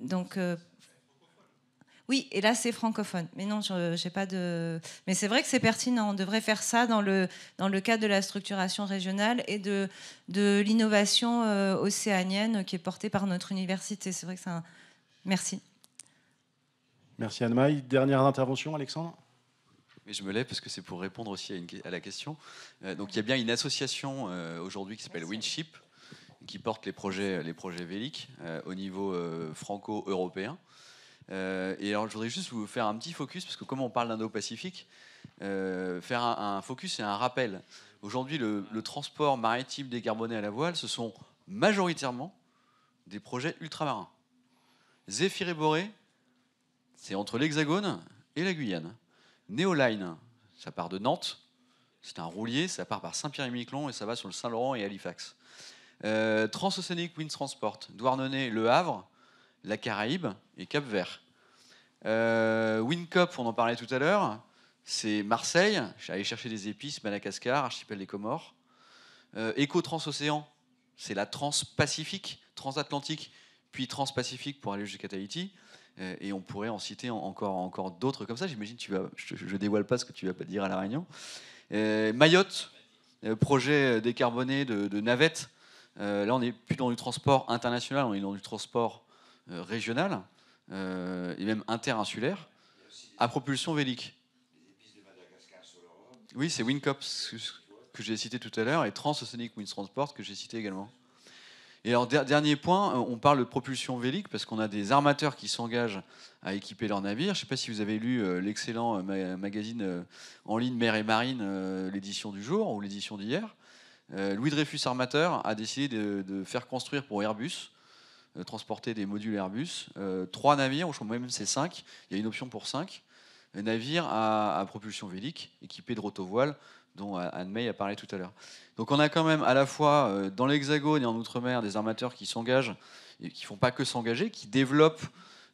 Donc oui, et là c'est francophone. Mais non, j'ai pas de. Mais c'est vrai que c'est pertinent. On devrait faire ça dans le dans le cadre de la structuration régionale et de de l'innovation euh, océanienne qui est portée par notre université. C'est vrai que c'est un. Merci. Merci Anne-Marie. Dernière intervention, Alexandre. Mais je me lève parce que c'est pour répondre aussi à, la question. Euh, donc il y a bien une association euh, aujourd'hui qui s'appelle Winship qui porte les projets les projets véliques au niveau franco-européen. Euh, et alors, je voudrais juste vous faire un petit focus, parce que comme on parle d'Indo-Pacifique, euh, faire un, focus et un rappel. Aujourd'hui, le, transport maritime décarboné à la voile, ce sont majoritairement des projets ultramarins. Zéphyr et Boré, c'est entre l'Hexagone et la Guyane. Néoline ça part de Nantes, c'est un roulier, ça part par Saint-Pierre-et-Miquelon et ça va sur le Saint-Laurent et Halifax. Euh, Transocéanique Wind Transport, Douarnenez, Le Havre, la Caraïbe et Cap Vert. Euh, Wincop, on en parlait tout à l'heure, c'est Marseille, j'ai allé chercher des épices, Madagascar, archipel des Comores. Euh, trans océan c'est la Trans-Pacifique, transpacifique, transatlantique, puis Trans-Pacifique pour aller jusqu'à Tahiti. Euh, et on pourrait en citer encore, encore d'autres comme ça. J'imagine tu vas, je, ne dévoile pas ce que tu vas pas dire à la Réunion. Euh, Mayotte, euh, projet décarboné de, de navettes. là, on n'est plus dans du transport international, on est dans du transport euh, régionales euh, et même interinsulaire à propulsion vélique. Oui, c'est Wincops que j'ai cité tout à l'heure et Transoceanic Wind Transport que j'ai cité également. Et alors, dernier point, euh, on parle de propulsion vélique parce qu'on a des armateurs qui s'engagent à équiper leurs navires. Je ne sais pas si vous avez lu l'excellent magazine en ligne Mer et Marine, l'édition du jour ou l'édition d'hier. Louis Dreyfus Armateur a décidé de, faire construire pour Airbus euh, transporter des modules Airbus. Euh, trois navires, je crois même c'est cinq, il y a une option pour cinq, navires à, propulsion vélique équipés de rotovoiles, dont Anne-May a parlé tout à l'heure. Donc on a quand même à la fois euh, dans l'Hexagone et en Outre-mer des armateurs qui s'engagent, et qui ne font pas que s'engager, qui développent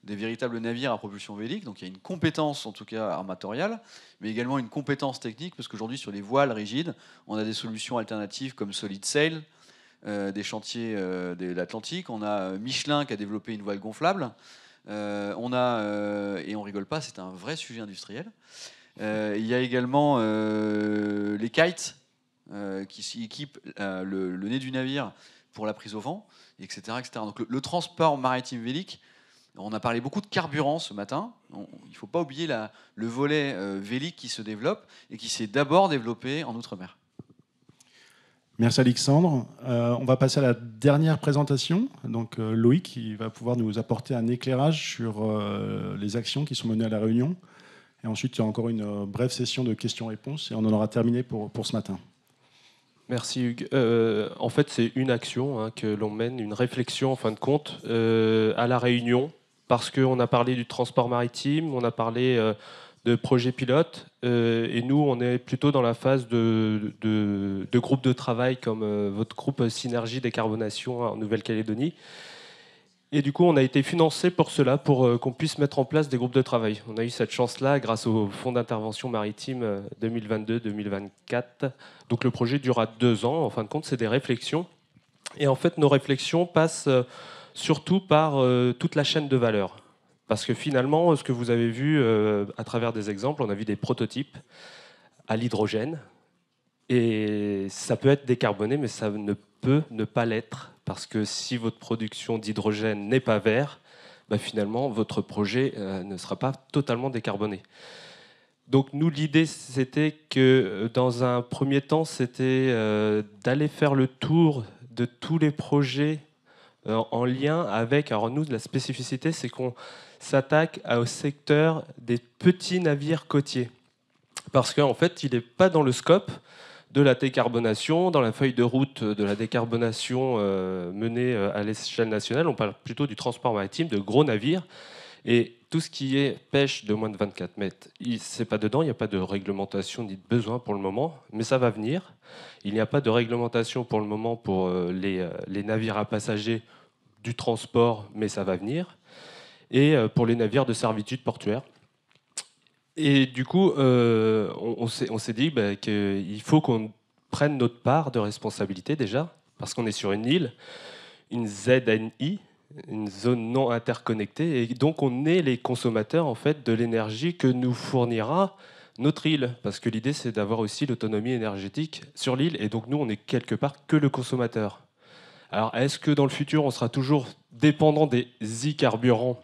des véritables navires à propulsion vélique. Donc il y a une compétence, en tout cas armatoriale, mais également une compétence technique, parce qu'aujourd'hui sur les voiles rigides, on a des solutions alternatives comme Solid Sail, euh, des chantiers euh, de l'Atlantique. On a euh, Michelin qui a développé une voile gonflable. on a, et on rigole pas, c'est un vrai sujet industriel. il y a également les kites qui équipent le, nez du navire pour la prise au vent, etc. etc. Donc le, transport maritime vélique, on a parlé beaucoup de carburant ce matin. il ne faut pas oublier le volet vélique qui se développe et qui s'est d'abord développé en Outre-mer. Merci Alexandre. Euh, on va passer à la dernière présentation. Donc euh, Loïc qui va pouvoir nous apporter un éclairage sur euh, les actions qui sont menées à la Réunion. Et ensuite, il y a encore une brève session de questions-réponses et on en aura terminé pour, pour ce matin. Merci Hugues. en fait, c'est une action hein, que l'on mène, une réflexion en fin de compte, à la Réunion, parce qu'on a parlé du transport maritime, on a parlé de projets pilotes, euh, et nous, on est plutôt dans la phase de, groupes de de travail comme euh, votre groupe Synergie Décarbonation en Nouvelle-Calédonie. Et du coup, on a été financé pour cela, pour euh, qu'on puisse mettre en place des groupes de travail. On a eu cette chance-là grâce au Fonds d'intervention maritime 2022-2024. Donc le projet dura deux ans. En fin de compte, c'est des réflexions. Et en fait, nos réflexions passent surtout par toute la chaîne de valeur. Parce que finalement, ce que vous avez vu euh, à travers des exemples, on a vu des prototypes à l'hydrogène. Et ça peut être décarboné, mais ça ne peut ne pas l'être. Parce que si votre production d'hydrogène n'est pas vert, bah, finalement, votre projet euh, ne sera pas totalement décarboné. Donc nous, l'idée, c'était que euh, dans un premier temps, c'était d'aller faire le tour de tous les projets en lien avec... Alors nous, la spécificité, c'est qu'on s'attaque au secteur des petits navires côtiers. Parce qu'en fait, il n'est pas dans le scope de la décarbonation, dans la feuille de route de la décarbonation euh, menée euh, à l'échelle nationale. On parle plutôt du transport maritime, de gros navires. Et tout ce qui est pêche de moins de 24 mètres, c'est pas dedans, il n'y a pas de réglementation ni de besoin pour le moment, mais ça va venir. Il n'y a pas de réglementation pour le moment pour euh, les, les navires à passagers du transport, mais ça va venir et euh, pour les navires de servitude portuaire. Et du coup, euh, on, s'est dit bah, qu'il faut qu'on prenne notre part de responsabilité déjà, parce qu'on est sur une île, une ZNI, une zone non interconnectée, et donc on est les consommateurs en fait de l'énergie que nous fournira notre île, parce que l'idée c'est d'avoir aussi l'autonomie énergétique sur l'île, et donc nous on est quelque part que le consommateur. Alors est-ce que dans le futur on sera toujours dépendant des e-carburants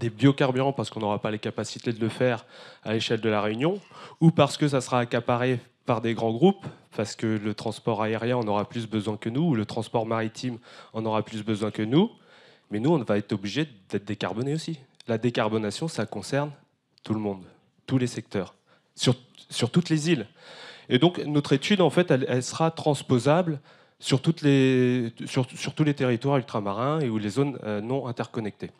des biocarburants parce qu'on n'aura pas les capacités de le faire à l'échelle de la Réunion, ou parce que ça sera accaparé par des grands groupes, parce que le transport aérien en aura plus besoin que nous, ou le transport maritime en aura plus besoin que nous, mais nous, on va être obligé d'être décarbonés aussi. La décarbonation, ça concerne tout le monde, tous les secteurs, sur, sur toutes les îles. Et donc, notre étude, en fait, elle, sera transposable sur, toutes les, sur, tous les territoires ultramarins et où les zones euh, non interconnectées.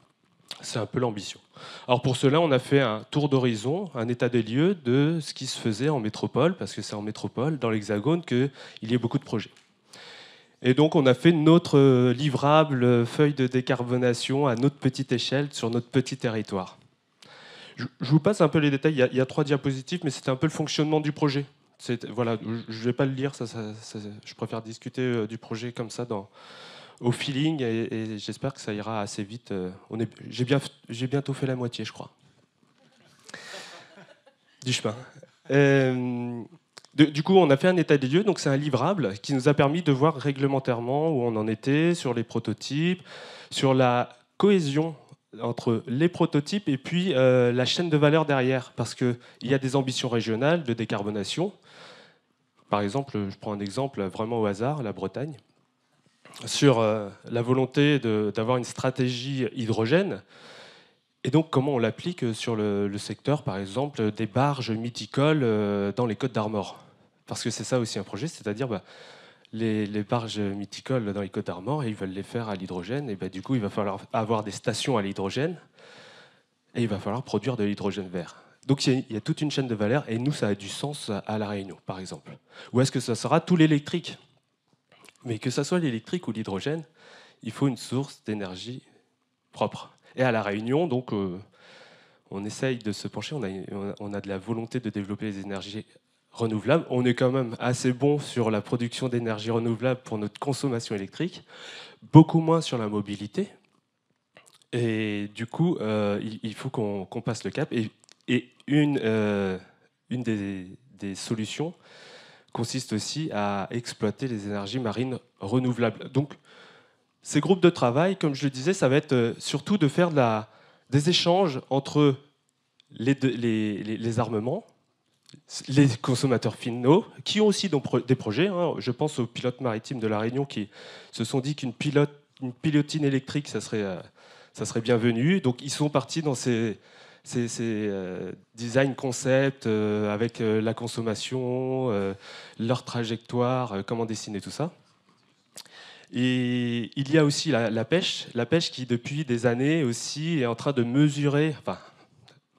C'est un peu l'ambition. Alors pour cela, on a fait un tour d'horizon, un état des lieux de ce qui se faisait en métropole, parce que c'est en métropole, dans l'Hexagone, qu'il y a beaucoup de projets. Et donc on a fait notre livrable feuille de décarbonation à notre petite échelle, sur notre petit territoire. Je vous passe un peu les détails, il y a, trois diapositives, mais c'était un peu le fonctionnement du projet. Voilà, je ne vais pas le lire, ça, je préfère discuter euh, du projet comme ça dans, au feeling et, j'espère que ça ira assez vite. Euh, on est, j'ai, bien, j'ai bientôt fait la moitié, je crois, du euh, chemin. du coup, on a fait un état des lieux, donc c'est un livrable qui nous a permis de voir réglementairement où on en était, sur les prototypes, sur la cohésion entre les prototypes et puis euh, la chaîne de valeur derrière, parce qu'il y a des ambitions régionales de décarbonation. Par exemple, je prends un exemple vraiment au hasard, la Bretagne sur euh, la volonté d'avoir une stratégie hydrogène. Et donc, comment on l'applique sur le, secteur, par exemple, des barges miticoles euh, dans les Côtes d'Armor Parce que c'est ça aussi un projet, c'est-à-dire bah, les, barges miticoles dans les Côtes d'Armor, et ils veulent les faire à l'hydrogène, et bah, du coup, il va falloir avoir des stations à l'hydrogène, et il va falloir produire de l'hydrogène vert. Donc il y, a toute une chaîne de valeur, et nous, ça a du sens à La Réunion, par exemple. Ou est-ce que ça sera tout l'électrique mais que ce soit l'électrique ou l'hydrogène, il faut une source d'énergie propre. Et à La Réunion, donc, euh, on essaye de se pencher, on a, on a de la volonté de développer les énergies renouvelables. On est quand même assez bon sur la production d'énergie renouvelable pour notre consommation électrique, beaucoup moins sur la mobilité. Et du coup, euh, il, faut qu'on passe le cap. Et, une, euh, une des, des solutions, consiste aussi à exploiter les énergies marines renouvelables. Donc, ces groupes de travail, comme je le disais, ça va être euh, surtout de faire des échanges entre les, armements, les consommateurs finaux, qui ont aussi des projets. Hein. Je pense aux pilotes maritimes de La Réunion qui se sont dit qu'une pilote, une pilotine électrique, ça serait, euh, ça serait bienvenu. Donc, ils sont partis dans ces c'est euh, design concept euh, avec euh, la consommation, leur trajectoire, comment dessiner tout ça. Et il y a aussi la, pêche, la pêche qui depuis des années aussi est en train de mesurer, enfin,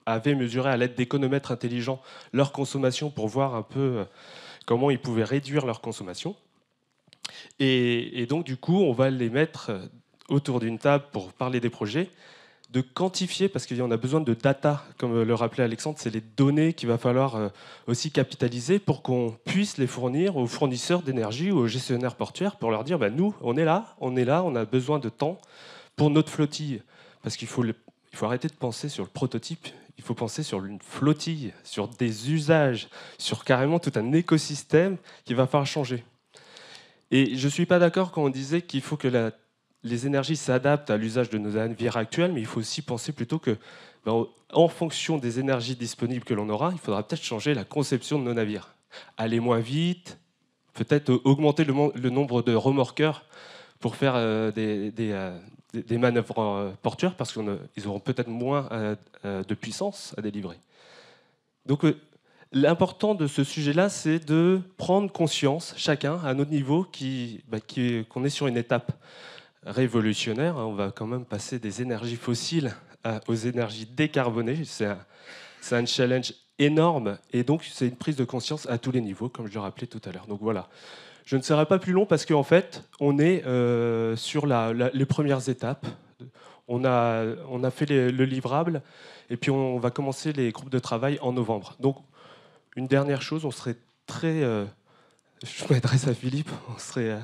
avait mesuré à l'aide d'économètres intelligents leur consommation pour voir un peu comment ils pouvaient réduire leur consommation. et donc du coup, on va les mettre autour d'une table pour parler des projets de quantifier, parce qu'on a besoin de data, comme le rappelait Alexandre, c'est les données qu'il va falloir euh, aussi capitaliser pour qu'on puisse les fournir aux fournisseurs d'énergie ou aux gestionnaires portuaires pour leur dire, bah, nous, on est là, on est là, on a besoin de temps pour notre flottille. Parce qu'il faut, faut arrêter de penser sur le prototype, il faut penser sur une flottille, sur des usages, sur carrément tout un écosystème qui va falloir changer. Et je ne suis pas d'accord quand on disait qu'il faut que la les énergies s'adaptent à l'usage de nos navires actuels, mais il faut aussi penser plutôt que, ben, en fonction des énergies disponibles que l'on aura, il faudra peut-être changer la conception de nos navires. Aller moins vite, peut-être augmenter le, nombre de remorqueurs pour faire euh, euh, des, manœuvres euh, portuaires, parce qu'ils auront peut-être moins de puissance à délivrer. Donc l'important de ce sujet-là, c'est de prendre conscience, chacun, à notre niveau, ben, qu'on est sur une étape révolutionnaire. Hein, on va quand même passer des énergies fossiles aux énergies décarbonées. C'est un, challenge énorme et donc c'est une prise de conscience à tous les niveaux, comme je le rappelais tout à l'heure. Donc voilà. Je ne serai pas plus long parce qu'en fait, on est euh, sur les premières étapes. On a, on a fait le livrable et puis on, va commencer les groupes de travail en novembre. Donc, une dernière chose, on serait très. Euh, je m'adresse à Philippe, on serait. Euh,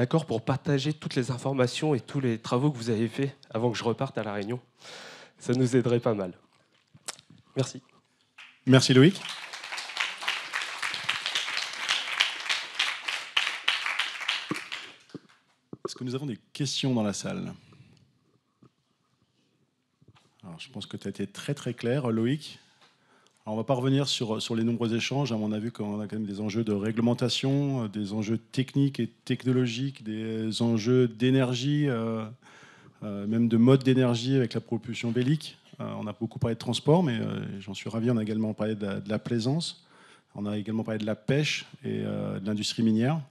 d'accord, pour partager toutes les informations et tous les travaux que vous avez faits avant que je reparte à La Réunion. Ça nous aiderait pas mal. Merci. Merci Loïc. Est-ce que nous avons des questions dans la salle je pense que tu as été très très clair, Loïc on ne va pas revenir sur, sur les nombreux échanges. À on a vu qu'on a quand même des enjeux de réglementation, euh, des enjeux techniques et technologiques, des enjeux d'énergie, euh, euh, même de mode d'énergie avec la propulsion bélique. on a beaucoup parlé de transport, mais j'en suis ravi. On a également parlé de la, plaisance. On a également parlé de la pêche et de l'industrie minière.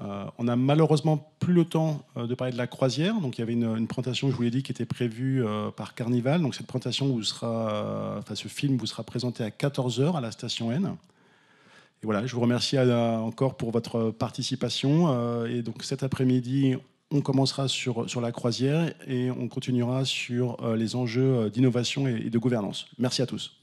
Euh, on n'a malheureusement plus le temps euh, de parler de la croisière. Donc, il y avait une, présentation, je vous l'ai dit, qui était prévue euh, par Carnival. Donc, cette présentation sera, ce film vous sera présenté à 14h à la station N. Et voilà, je vous remercie encore pour votre participation. et donc, cet après-midi, on commencera sur, sur la croisière et on continuera sur les enjeux d'innovation et de gouvernance. Merci à tous.